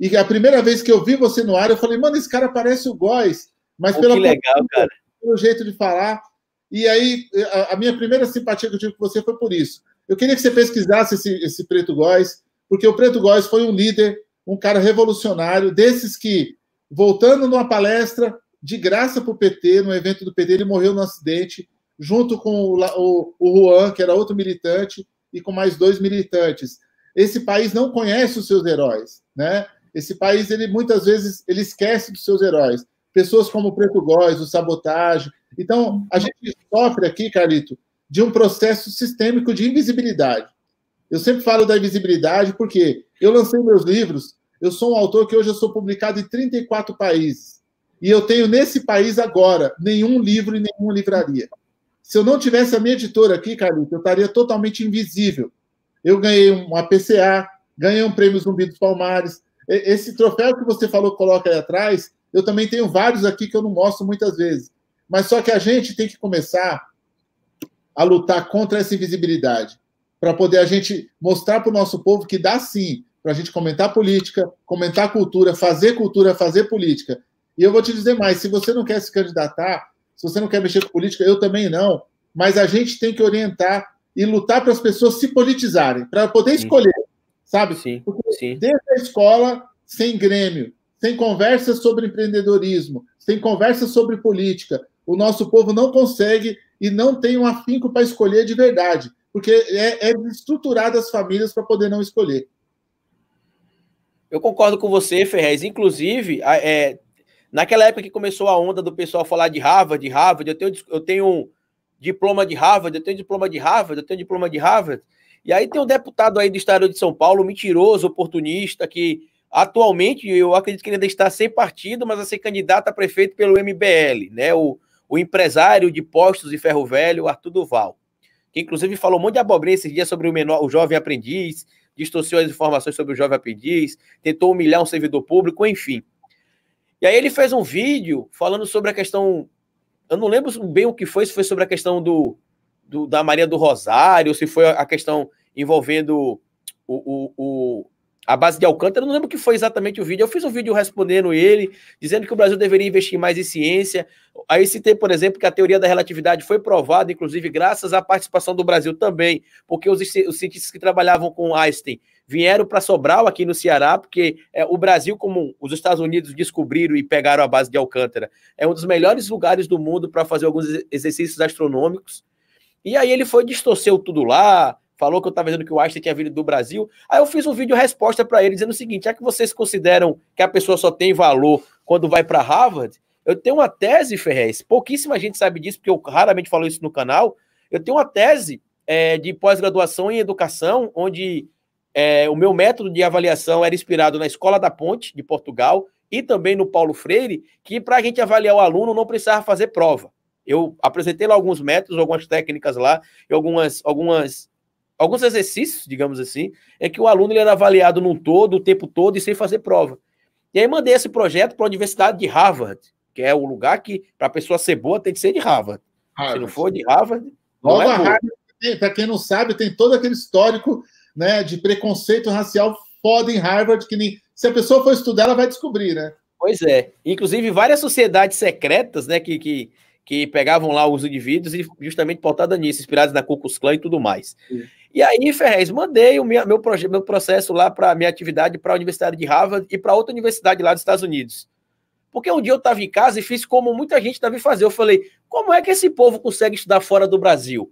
e a primeira vez que eu vi você no ar, eu falei, mano, esse cara parece o Góes, mas oh, pela que legal, cara. pelo jeito de falar. E aí, a, a, minha primeira simpatia que eu tive com você foi por isso. Eu queria que você pesquisasse esse, esse Preto Góes, porque o Preto Góes foi um líder, um cara revolucionário, desses que voltando numa palestra de graça para o PT, no evento do PT, ele morreu no acidente, junto com o, o, o Juan, que era outro militante, e com mais dois militantes. Esse país não conhece os seus heróis, né? Esse país, ele muitas vezes, ele esquece dos seus heróis. Pessoas como o Preto Góes, o Sabotagem. Então, a gente sofre aqui, Carlito, de um processo sistêmico de invisibilidade. Eu sempre falo da invisibilidade porque eu lancei meus livros eu sou um autor que hoje eu sou publicado em 34 países. E eu tenho nesse país agora nenhum livro e nenhuma livraria. Se eu não tivesse a minha editora aqui, Carlito, eu estaria totalmente invisível. Eu ganhei uma PCA, ganhei um prêmio Zumbi dos Palmares. Esse troféu que você falou, coloca aí atrás, eu também tenho vários aqui que eu não mostro muitas vezes. Mas só que a gente tem que começar a lutar contra essa invisibilidade, para poder a gente mostrar para o nosso povo que dá sim, para a gente comentar política, comentar cultura, fazer cultura, fazer política. E eu vou te dizer mais: se você não quer se candidatar, se você não quer mexer com política, eu também não, mas a gente tem que orientar e lutar para as pessoas se politizarem, para poder escolher, sabe? Sim, Porque sim. Desde a escola, sem grêmio, sem conversa sobre empreendedorismo, sem conversa sobre política, o nosso povo não consegue e não tem um afinco para escolher de verdade, porque é, é estruturado as famílias para poder não escolher. Eu concordo com você, Ferrez. Inclusive, é, naquela época que começou a onda do pessoal falar de Harvard, de Harvard, eu tenho, eu tenho diploma de Harvard, eu tenho diploma de Harvard, eu tenho diploma de Harvard. E aí tem um deputado aí do estado de São Paulo, mentiroso, oportunista, que atualmente eu acredito que ele ainda está sem partido, mas a ser candidato a prefeito pelo MBL, né? O, o empresário de postos de ferro velho, Arthur Duval, que inclusive falou um monte de abobrinha esses dias sobre o menor, o jovem aprendiz, distorceu as informações sobre o Jovem Aprendiz, tentou humilhar um servidor público, enfim. E aí ele fez um vídeo falando sobre a questão. Eu não lembro bem o que foi, se foi sobre a questão do, do da Maria do Rosário, se foi a questão envolvendo o, o, o a base de Alcântara, não lembro que foi exatamente o vídeo. Eu fiz um vídeo respondendo ele, dizendo que o Brasil deveria investir mais em ciência. Aí citei, por exemplo, que a teoria da relatividade foi provada, inclusive graças à participação do Brasil também, porque os, os cientistas que trabalhavam com Einstein vieram para Sobral, aqui no Ceará, porque é, o Brasil, como os Estados Unidos descobriram e pegaram a base de Alcântara, é um dos melhores lugares do mundo para fazer alguns exercícios astronômicos. E aí ele foi, distorceu tudo lá, falou que eu estava dizendo que o Einstein tinha vindo do Brasil. Aí eu fiz um vídeo resposta para ele dizendo o seguinte: é que vocês consideram que a pessoa só tem valor quando vai para Harvard, eu tenho uma tese, Ferrez, pouquíssima gente sabe disso, porque eu raramente falo isso no canal. Eu tenho uma tese é, de pós-graduação em educação, onde é, o meu método de avaliação era inspirado na Escola da Ponte, de Portugal, e também no Paulo Freire, que para a gente avaliar o aluno não precisava fazer prova. Eu apresentei lá alguns métodos, algumas técnicas lá, algumas, algumas alguns exercícios, digamos assim, é que o aluno ele era avaliado num todo, o tempo todo e sem fazer prova. E aí mandei esse projeto para a Universidade de Harvard, que é o lugar que para a pessoa ser boa tem que ser de Harvard. Harvard. Se não for de Harvard, Logo, é Harvard, para quem não sabe, tem todo aquele histórico né, de preconceito racial foda em Harvard, que nem, se a pessoa for estudar, ela vai descobrir, né? Pois é. Inclusive, várias sociedades secretas, né, que, que, que pegavam lá os indivíduos e justamente portada nisso, inspiradas na Ku Klux Klan e tudo mais. Sim. E aí, Ferrez, mandei o meu, meu, meu processo lá para minha atividade para a Universidade de Harvard e para outra universidade lá dos Estados Unidos. Porque um dia eu estava em casa e fiz como muita gente deve fazer. Eu falei, como é que esse povo consegue estudar fora do Brasil?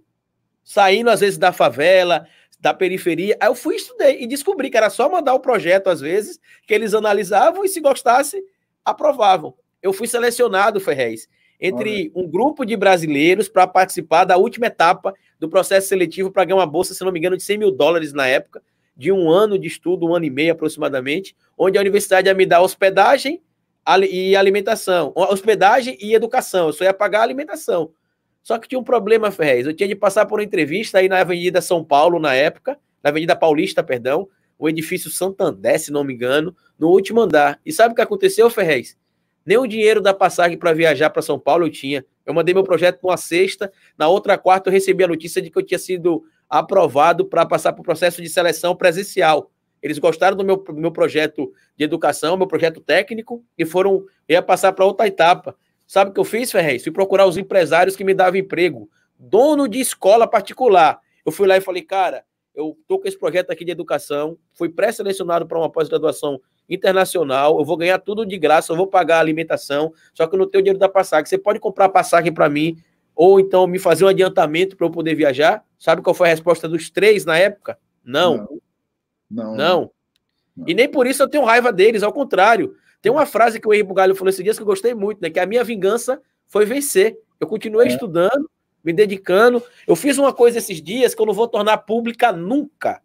Saindo, às vezes, da favela, da periferia. Aí eu fui estudei e descobri que era só mandar o projeto, às vezes, que eles analisavam e, se gostasse, aprovavam. Eu fui selecionado, Ferrez, entre Olha. um grupo de brasileiros para participar da última etapa do processo seletivo para ganhar uma bolsa, se não me engano, de 100 mil dólares na época, de um ano de estudo, um ano e meio aproximadamente, onde a universidade ia me dar hospedagem e alimentação. Hospedagem e educação. Eu só ia pagar a alimentação. Só que tinha um problema, Ferrez. Eu tinha de passar por uma entrevista aí na Avenida São Paulo, na época, na Avenida Paulista, perdão, o edifício Santander, se não me engano, no último andar. E sabe o que aconteceu, Ferrez? Nem o dinheiro da passagem para viajar para São Paulo eu tinha. Eu mandei meu projeto numa sexta, na outra quarta eu recebi a notícia de que eu tinha sido aprovado para passar para o processo de seleção presencial. Eles gostaram do meu, meu projeto de educação, meu projeto técnico, e foram ia passar para outra etapa. Sabe o que eu fiz, Ferrez? Fui procurar os empresários que me davam emprego, dono de escola particular. Eu fui lá e falei, cara, eu tô com esse projeto aqui de educação, fui pré-selecionado para uma pós-graduação internacional, eu vou ganhar tudo de graça, eu vou pagar a alimentação, só que eu não tenho dinheiro da passagem. Você pode comprar passagem para mim, ou então me fazer um adiantamento para eu poder viajar? Sabe qual foi a resposta dos três na época? Não. Não. Não. não. E nem por isso eu tenho raiva deles, ao contrário. Tem uma frase que o Henrique Bugalho falou esses dias que eu gostei muito, né? Que é, a minha vingança foi vencer. Eu continuei é. estudando, me dedicando. Eu fiz uma coisa esses dias que eu não vou tornar pública nunca.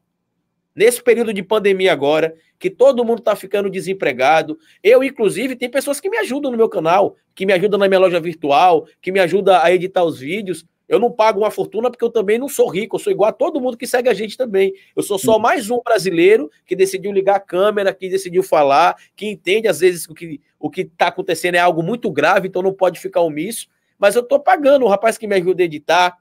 Nesse período de pandemia agora, que todo mundo está ficando desempregado, eu, inclusive, tem pessoas que me ajudam no meu canal, que me ajudam na minha loja virtual, que me ajudam a editar os vídeos. Eu não pago uma fortuna porque eu também não sou rico, eu sou igual a todo mundo que segue a gente também. Eu sou só hum. mais um brasileiro que decidiu ligar a câmera, que decidiu falar, que entende às vezes o que o que está acontecendo é algo muito grave, então não pode ficar omisso. Mas eu estou pagando o rapaz que me ajuda a editar,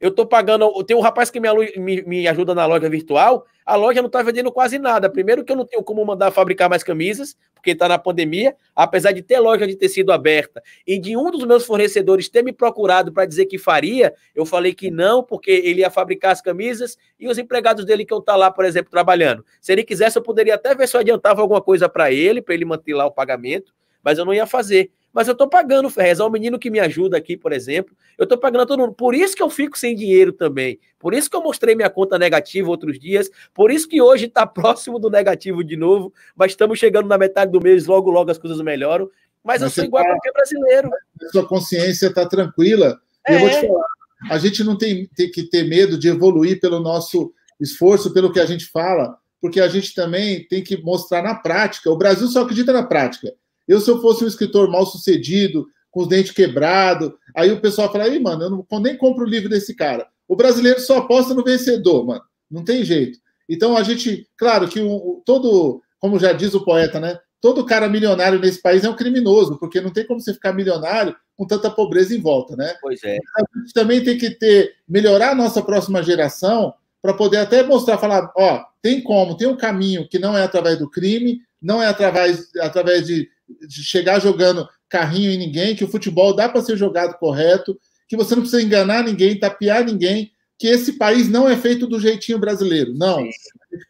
eu estou pagando. Tem um rapaz que me, me, me ajuda na loja virtual, a loja não está vendendo quase nada. Primeiro que eu não tenho como mandar fabricar mais camisas, porque está na pandemia, apesar de ter loja de tecido aberta e de um dos meus fornecedores ter me procurado para dizer que faria, eu falei que não, porque ele ia fabricar as camisas e os empregados dele que eu estou tá lá, por exemplo, trabalhando. Se ele quisesse, eu poderia até ver se eu adiantava alguma coisa para ele, para ele manter lá o pagamento mas eu não ia fazer. Mas eu estou pagando, Ferrez, ao menino que me ajuda aqui, por exemplo, eu estou pagando a todo mundo. Por isso que eu fico sem dinheiro também. Por isso que eu mostrei minha conta negativa outros dias. Por isso que hoje está próximo do negativo de novo. Mas estamos chegando na metade do mês, logo, logo as coisas melhoram. Mas, mas eu sou igual tá, a qualquer brasileiro. Sua consciência está tranquila. É. Eu vou te é. falar, a gente não tem, tem, que ter medo de evoluir pelo nosso esforço, pelo que a gente fala, porque a gente também tem que mostrar na prática. O Brasil só acredita na prática. Eu, se eu fosse um escritor mal sucedido, com os dentes quebrados, aí o pessoal fala, aí, mano, eu não, nem compro o livro desse cara. O brasileiro só aposta no vencedor, mano. Não tem jeito. Então a gente, claro que o, todo, como já diz o poeta, né? Todo cara milionário nesse país é um criminoso, porque não tem como você ficar milionário com tanta pobreza em volta, né? Pois é. A gente também tem que ter, melhorar a nossa próxima geração para poder até mostrar, falar, ó, tem como, tem um caminho que não é através do crime, não é através, através de chegar jogando carrinho em ninguém, que o futebol dá para ser jogado correto, que você não precisa enganar ninguém, tapear ninguém, que esse país não é feito do jeitinho brasileiro. Não. A gente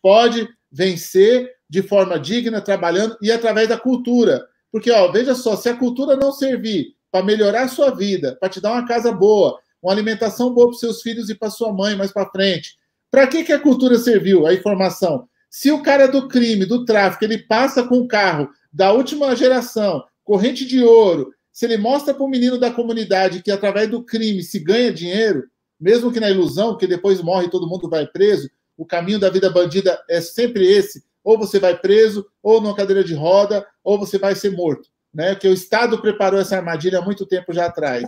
pode vencer de forma digna, trabalhando e através da cultura. Porque, ó, veja só, se a cultura não servir para melhorar a sua vida, para te dar uma casa boa, uma alimentação boa para seus filhos e para sua mãe mais para frente, para que, que a cultura serviu, a informação? Se o cara do crime, do tráfico, ele passa com o carro da última geração, corrente de ouro, se ele mostra para o menino da comunidade que através do crime se ganha dinheiro, mesmo que na ilusão, que depois morre e todo mundo vai preso, o caminho da vida bandida é sempre esse: ou você vai preso, ou numa cadeira de roda, ou você vai ser morto. Né? Que o Estado preparou essa armadilha há muito tempo já atrás.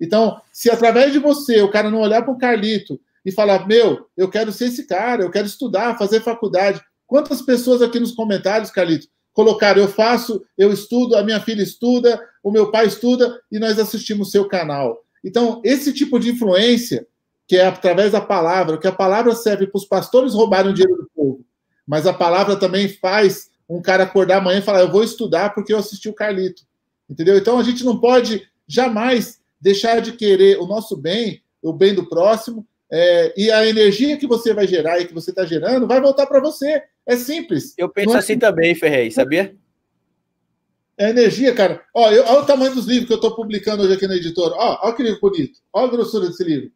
Então, se através de você o cara não olhar para o Carlito e falar: Meu, eu quero ser esse cara, eu quero estudar, fazer faculdade. Quantas pessoas aqui nos comentários, Carlito, colocar eu faço, eu estudo, a minha filha estuda, o meu pai estuda e nós assistimos seu canal. Então, esse tipo de influência, que é através da palavra, que a palavra serve para os pastores roubarem o dinheiro do povo, mas a palavra também faz um cara acordar amanhã e falar: eu vou estudar porque eu assisti o Carlito. Entendeu? Então, a gente não pode jamais deixar de querer o nosso bem, o bem do próximo, é, e a energia que você vai gerar e que você está gerando vai voltar para você. É simples. Eu penso é assim também, Ferrei, sabia? É energia, cara. olha o tamanho dos livros que eu estou publicando hoje aqui na editora. olha que livro bonito. Olha a grossura desse livro.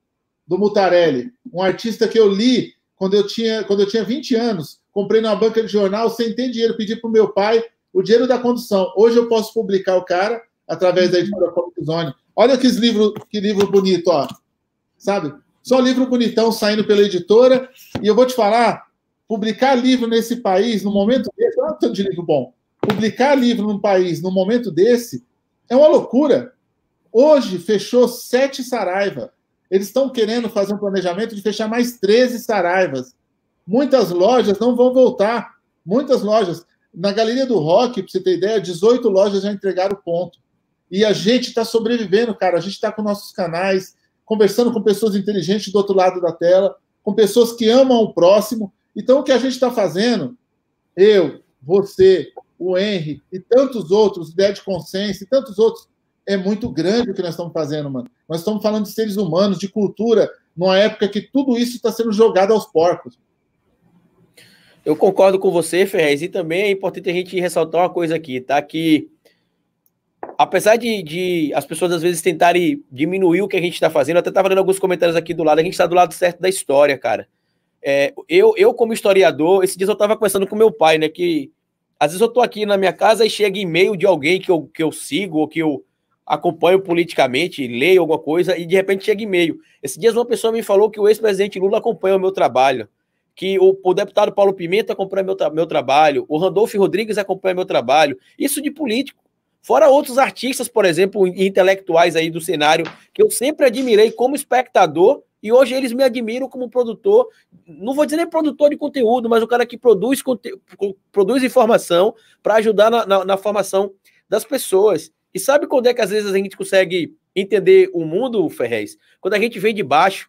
Do Mutarelli. Um artista que eu li quando eu tinha, quando eu tinha 20 anos. Comprei numa banca de jornal, sem ter dinheiro, pedi para o meu pai o dinheiro da condução. Hoje eu posso publicar o cara através da editora Comic Zone. Olha que livro, que livro bonito, ó. Sabe? Só livro bonitão saindo pela editora. E eu vou te falar, Publicar livro nesse país, no momento desse, olha o tanto de livro bom. Publicar livro num país, no momento desse, é uma loucura. Hoje fechou sete Saraiva. Eles estão querendo fazer um planejamento de fechar mais 13 Saraivas. Muitas lojas não vão voltar. Muitas lojas. Na Galeria do Rock, para você ter ideia, 18 lojas já entregaram ponto. E a gente está sobrevivendo, cara. A gente está com nossos canais, conversando com pessoas inteligentes do outro lado da tela, com pessoas que amam o próximo então, o que a gente está fazendo, eu, você, o Henry e tantos outros, ideia de consciência e tantos outros, é muito grande o que nós estamos fazendo, mano. Nós estamos falando de seres humanos, de cultura, numa época que tudo isso está sendo jogado aos porcos. Eu concordo com você, Ferrez, e também é importante a gente ressaltar uma coisa aqui, tá? Que apesar de, de as pessoas às vezes tentarem diminuir o que a gente está fazendo, eu até estava lendo alguns comentários aqui do lado, a gente está do lado certo da história, cara. É, eu, eu, como historiador, esses dias eu estava conversando com meu pai, né? Que às vezes eu estou aqui na minha casa e chega e-mail de alguém que eu, que eu sigo ou que eu acompanho politicamente, leio alguma coisa e de repente chega e-mail. Esses dias uma pessoa me falou que o ex-presidente Lula acompanha o meu trabalho, que o, o deputado Paulo Pimenta acompanha meu, meu trabalho, o Randolfo Rodrigues acompanha meu trabalho. Isso de político. Fora outros artistas, por exemplo, intelectuais aí do cenário, que eu sempre admirei como espectador e hoje eles me admiram como produtor, não vou dizer nem produtor de conteúdo, mas o cara que produz, produz informação para ajudar na, na, na, formação das pessoas. E sabe quando é que às vezes a gente consegue entender o mundo, Ferrez? Quando a gente vem de baixo.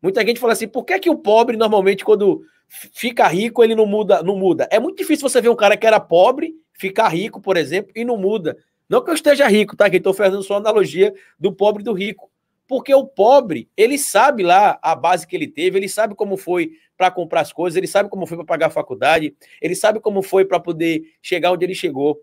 Muita gente fala assim, por que, é que o pobre normalmente quando fica rico ele não muda, não muda? É muito difícil você ver um cara que era pobre ficar rico, por exemplo, e não muda. Não que eu esteja rico, tá? Que estou fazendo só analogia do pobre e do rico. Porque o pobre, ele sabe lá a base que ele teve, ele sabe como foi para comprar as coisas, ele sabe como foi para pagar a faculdade, ele sabe como foi para poder chegar onde ele chegou.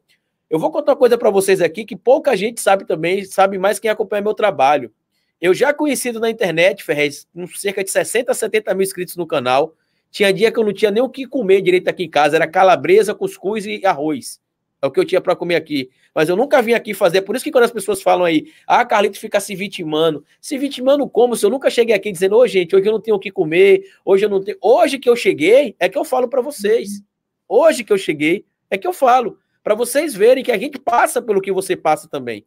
Eu vou contar uma coisa para vocês aqui que pouca gente sabe também, sabe mais quem acompanha meu trabalho. Eu já conhecido na internet, Ferrez, com cerca de 60, 70 mil inscritos no canal. Tinha dia que eu não tinha nem o que comer direito aqui em casa, era calabresa, cuscuz e arroz. É o que eu tinha para comer aqui. Mas eu nunca vim aqui fazer. Por isso que quando as pessoas falam aí, ah, Carlito fica se vitimando. Se vitimando como? Se eu nunca cheguei aqui dizendo, ô oh, gente, hoje eu não tenho o que comer, hoje eu não tenho. Hoje que eu cheguei, é que eu falo para vocês. Hoje que eu cheguei, é que eu falo. Para vocês verem que a gente passa pelo que você passa também.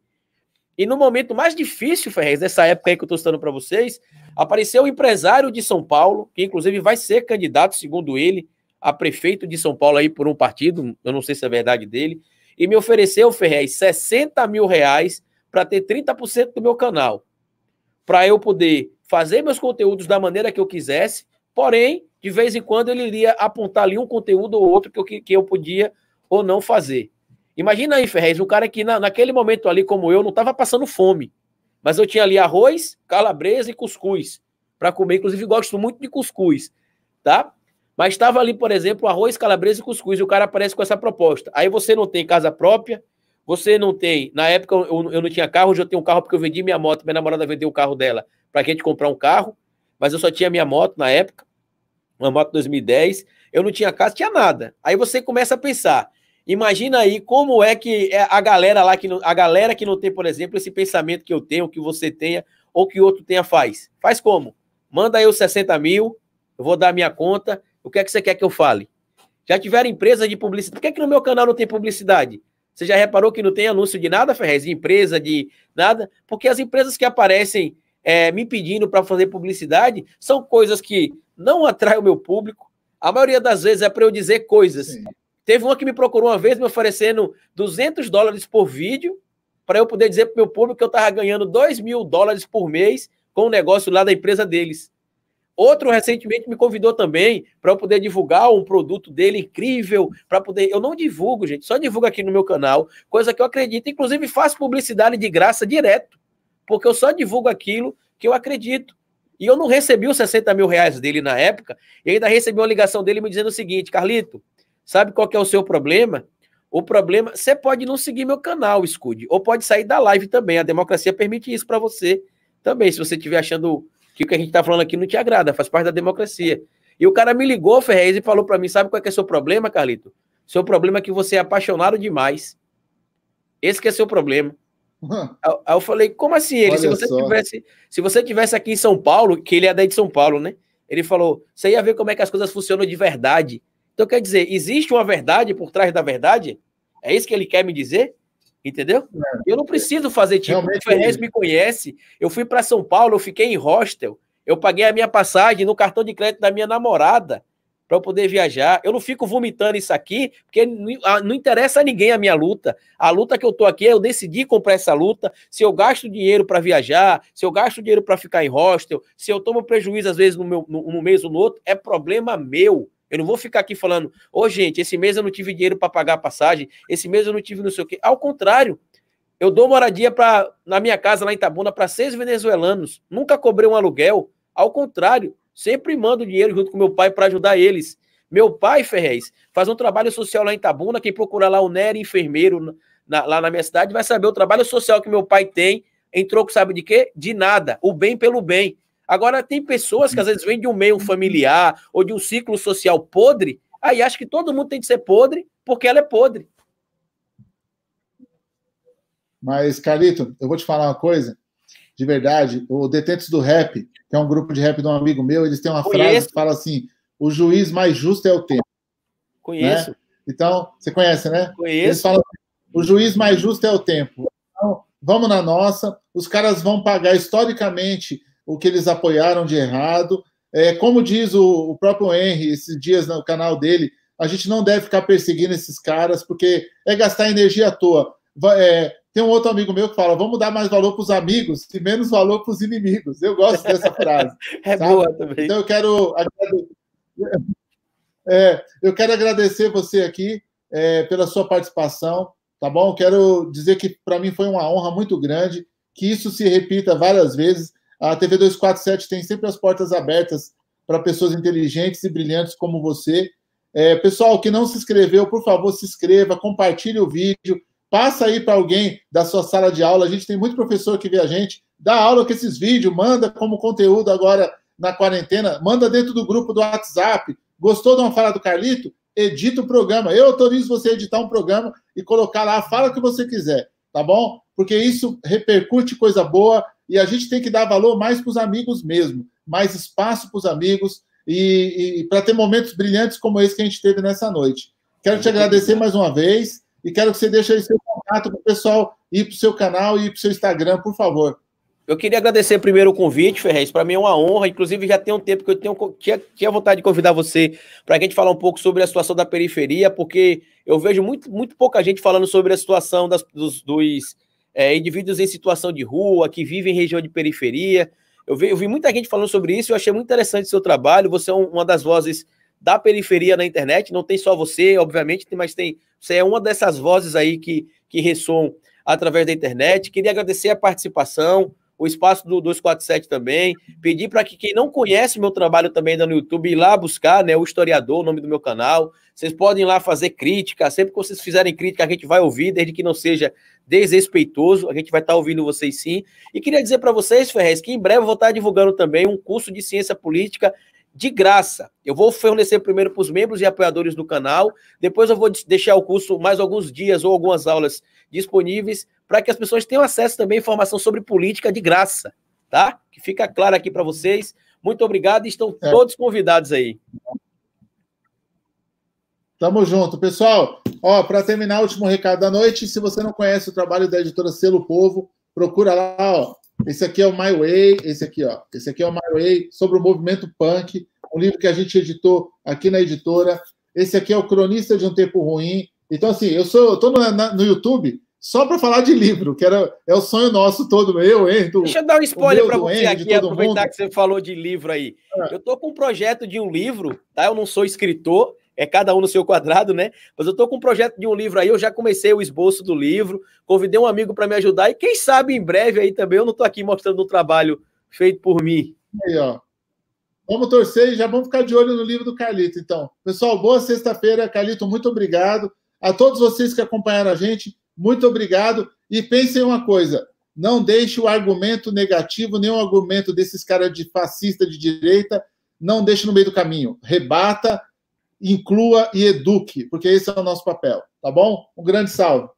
E no momento mais difícil, Ferrez, nessa época aí que eu estou citando para vocês, apareceu um empresário de São Paulo, que inclusive vai ser candidato, segundo ele, a prefeito de São Paulo aí por um partido, eu não sei se é verdade dele, e me ofereceu, Ferrez, 60 mil reais para ter 30% do meu canal, para eu poder fazer meus conteúdos da maneira que eu quisesse, porém, de vez em quando ele iria apontar ali um conteúdo ou outro que eu, que eu podia ou não fazer. Imagina aí, Ferrez, um cara que na, naquele momento ali, como eu, não estava passando fome, mas eu tinha ali arroz, calabresa e cuscuz para comer, inclusive gosto muito de cuscuz, tá? Mas estava ali, por exemplo, arroz, calabresa e cuscuz, e o cara aparece com essa proposta. Aí você não tem casa própria, você não tem. Na época eu, eu não tinha carro, hoje eu tenho um carro porque eu vendi minha moto, minha namorada vendeu o carro dela para a gente comprar um carro, mas eu só tinha minha moto na época, uma moto 2010, eu não tinha casa, tinha nada. Aí você começa a pensar. Imagina aí como é que é a galera lá que não, a galera que não tem, por exemplo, esse pensamento que eu tenho, que você tenha ou que outro tenha faz. Faz como? Manda eu 60 mil, eu vou dar minha conta o que é que você quer que eu fale? Já tiveram empresa de publicidade. Por que, é que no meu canal não tem publicidade? Você já reparou que não tem anúncio de nada, Ferrez? De empresa, de nada? Porque as empresas que aparecem é, me pedindo para fazer publicidade são coisas que não atraem o meu público. A maioria das vezes é para eu dizer coisas. Sim. Teve uma que me procurou uma vez me oferecendo 200 dólares por vídeo para eu poder dizer para o meu público que eu estava ganhando 2 mil dólares por mês com o um negócio lá da empresa deles. Outro recentemente me convidou também para eu poder divulgar um produto dele incrível, para poder. Eu não divulgo, gente, só divulgo aqui no meu canal, coisa que eu acredito. Inclusive, faço publicidade de graça direto, porque eu só divulgo aquilo que eu acredito. E eu não recebi os 60 mil reais dele na época, e ainda recebi uma ligação dele me dizendo o seguinte: Carlito, sabe qual que é o seu problema? O problema. Você pode não seguir meu canal, Scud, ou pode sair da live também. A democracia permite isso para você também, se você estiver achando que o que a gente está falando aqui não te agrada, faz parte da democracia. E o cara me ligou, Ferrez, e falou para mim: sabe qual é, que é seu problema, Carlito? Seu problema é que você é apaixonado demais. Esse que é seu problema. Aí eu falei, como assim? Ele, se você, tivesse, se você tivesse aqui em São Paulo, que ele é daí de São Paulo, né? Ele falou, você ia ver como é que as coisas funcionam de verdade. Então, quer dizer, existe uma verdade por trás da verdade? É isso que ele quer me dizer? Entendeu? É. Eu não preciso fazer tipo. Realmente o Ferrez é me conhece. Eu fui para São Paulo, eu fiquei em hostel. Eu paguei a minha passagem no cartão de crédito da minha namorada para eu poder viajar. Eu não fico vomitando isso aqui, porque ah, não interessa a ninguém a minha luta. A luta que eu tô aqui, é eu decidi comprar essa luta. Se eu gasto dinheiro para viajar, se eu gasto dinheiro para ficar em hostel, se eu tomo prejuízo às vezes no meu, no, no mês ou no outro, é problema meu. Eu não vou ficar aqui falando, ô oh, gente, esse mês eu não tive dinheiro para pagar a passagem, esse mês eu não tive não sei o quê. Ao contrário, eu dou moradia pra, na minha casa lá em Tabuna para seis venezuelanos. Nunca cobrei um aluguel. Ao contrário, sempre mando dinheiro junto com meu pai para ajudar eles. Meu pai, Ferrez, faz um trabalho social lá em Tabuna. Quem procura lá o Nery Enfermeiro na, lá na minha cidade vai saber o trabalho social que meu pai tem. Entrou troco, sabe de quê? De nada. O bem pelo bem. Agora, tem pessoas que às vezes vêm de um meio familiar ou de um ciclo social podre, aí acha que todo mundo tem que ser podre porque ela é podre. Mas, Carlito, eu vou te falar uma coisa. De verdade, o Detentos do Rap, que é um grupo de rap de um amigo meu, eles têm uma Conheço. frase que fala assim: o juiz mais justo é o tempo. Conheço. Né? Então, você conhece, né? Conheço. Eles falam assim, o juiz mais justo é o tempo. Então, vamos na nossa, os caras vão pagar historicamente o que eles apoiaram de errado. É, como diz o, o próprio Henry esses dias no canal dele, a gente não deve ficar perseguindo esses caras, porque é gastar energia à toa. É, tem um outro amigo meu que fala: vamos dar mais valor para os amigos e menos valor para os inimigos. Eu gosto dessa frase. é sabe? boa também. Então eu quero é, eu quero agradecer você aqui é, pela sua participação, tá bom? Quero dizer que para mim foi uma honra muito grande que isso se repita várias vezes. A TV 247 tem sempre as portas abertas para pessoas inteligentes e brilhantes como você. É, pessoal que não se inscreveu, por favor, se inscreva, compartilhe o vídeo, passa aí para alguém da sua sala de aula. A gente tem muito professor que vê a gente, dá aula com esses vídeos, manda como conteúdo agora na quarentena, manda dentro do grupo do WhatsApp. Gostou de uma fala do Carlito? Edita o programa. Eu autorizo você a editar um programa e colocar lá a fala que você quiser, tá bom? Porque isso repercute coisa boa e a gente tem que dar valor mais para os amigos mesmo, mais espaço para os amigos e, e para ter momentos brilhantes como esse que a gente teve nessa noite. Quero te agradecer mais uma vez e quero que você deixe aí seu contato para o pessoal ir para o seu canal e para o seu Instagram, por favor. Eu queria agradecer primeiro o convite, Ferrez. Para mim é uma honra. Inclusive, já tem um tempo que eu tenho, tinha, tinha vontade de convidar você para a gente falar um pouco sobre a situação da periferia, porque eu vejo muito, muito pouca gente falando sobre a situação das, dos, dos é, indivíduos em situação de rua, que vivem em região de periferia. Eu vi, eu vi muita gente falando sobre isso, eu achei muito interessante o seu trabalho. Você é um, uma das vozes da periferia na internet, não tem só você, obviamente, mas tem. Você é uma dessas vozes aí que, que ressoam através da internet. Queria agradecer a participação o espaço do 247 também. Pedir para que quem não conhece meu trabalho também ainda no YouTube, ir lá buscar, né? O historiador, o nome do meu canal. Vocês podem lá fazer crítica. Sempre que vocês fizerem crítica, a gente vai ouvir, desde que não seja desrespeitoso. A gente vai estar tá ouvindo vocês sim. E queria dizer para vocês, Ferrez, que em breve eu vou estar tá divulgando também um curso de ciência política de graça. Eu vou fornecer primeiro para os membros e apoiadores do canal, depois eu vou deixar o curso mais alguns dias ou algumas aulas disponíveis para que as pessoas tenham acesso também à informação sobre política de graça, tá? Que fica claro aqui para vocês. Muito obrigado, estão é. todos convidados aí. Tamo junto, pessoal. Ó, para terminar, último recado da noite, se você não conhece o trabalho da editora Selo Povo, procura lá, ó, esse aqui é o My Way, esse aqui, ó. Esse aqui é o My Way sobre o movimento punk, um livro que a gente editou aqui na editora. Esse aqui é o Cronista de um Tempo Ruim. Então, assim, eu sou, eu tô no, no YouTube só para falar de livro, que era, é o sonho nosso todo meu, hein? Do, Deixa eu dar um spoiler para você aqui, aproveitar mundo. que você falou de livro aí. É. Eu tô com um projeto de um livro, tá? Eu não sou escritor, é cada um no seu quadrado, né? Mas eu estou com um projeto de um livro aí, eu já comecei o esboço do livro, convidei um amigo para me ajudar e quem sabe em breve aí também eu não estou aqui mostrando um trabalho feito por mim. Aí, ó. Vamos torcer e já vamos ficar de olho no livro do Carlito, então. Pessoal, boa sexta-feira. Carlito, muito obrigado. A todos vocês que acompanharam a gente, muito obrigado. E pensem uma coisa: não deixe o argumento negativo, nenhum argumento desses caras de fascista de direita, não deixe no meio do caminho. Rebata, inclua e eduque, porque esse é o nosso papel, tá bom? Um grande salve.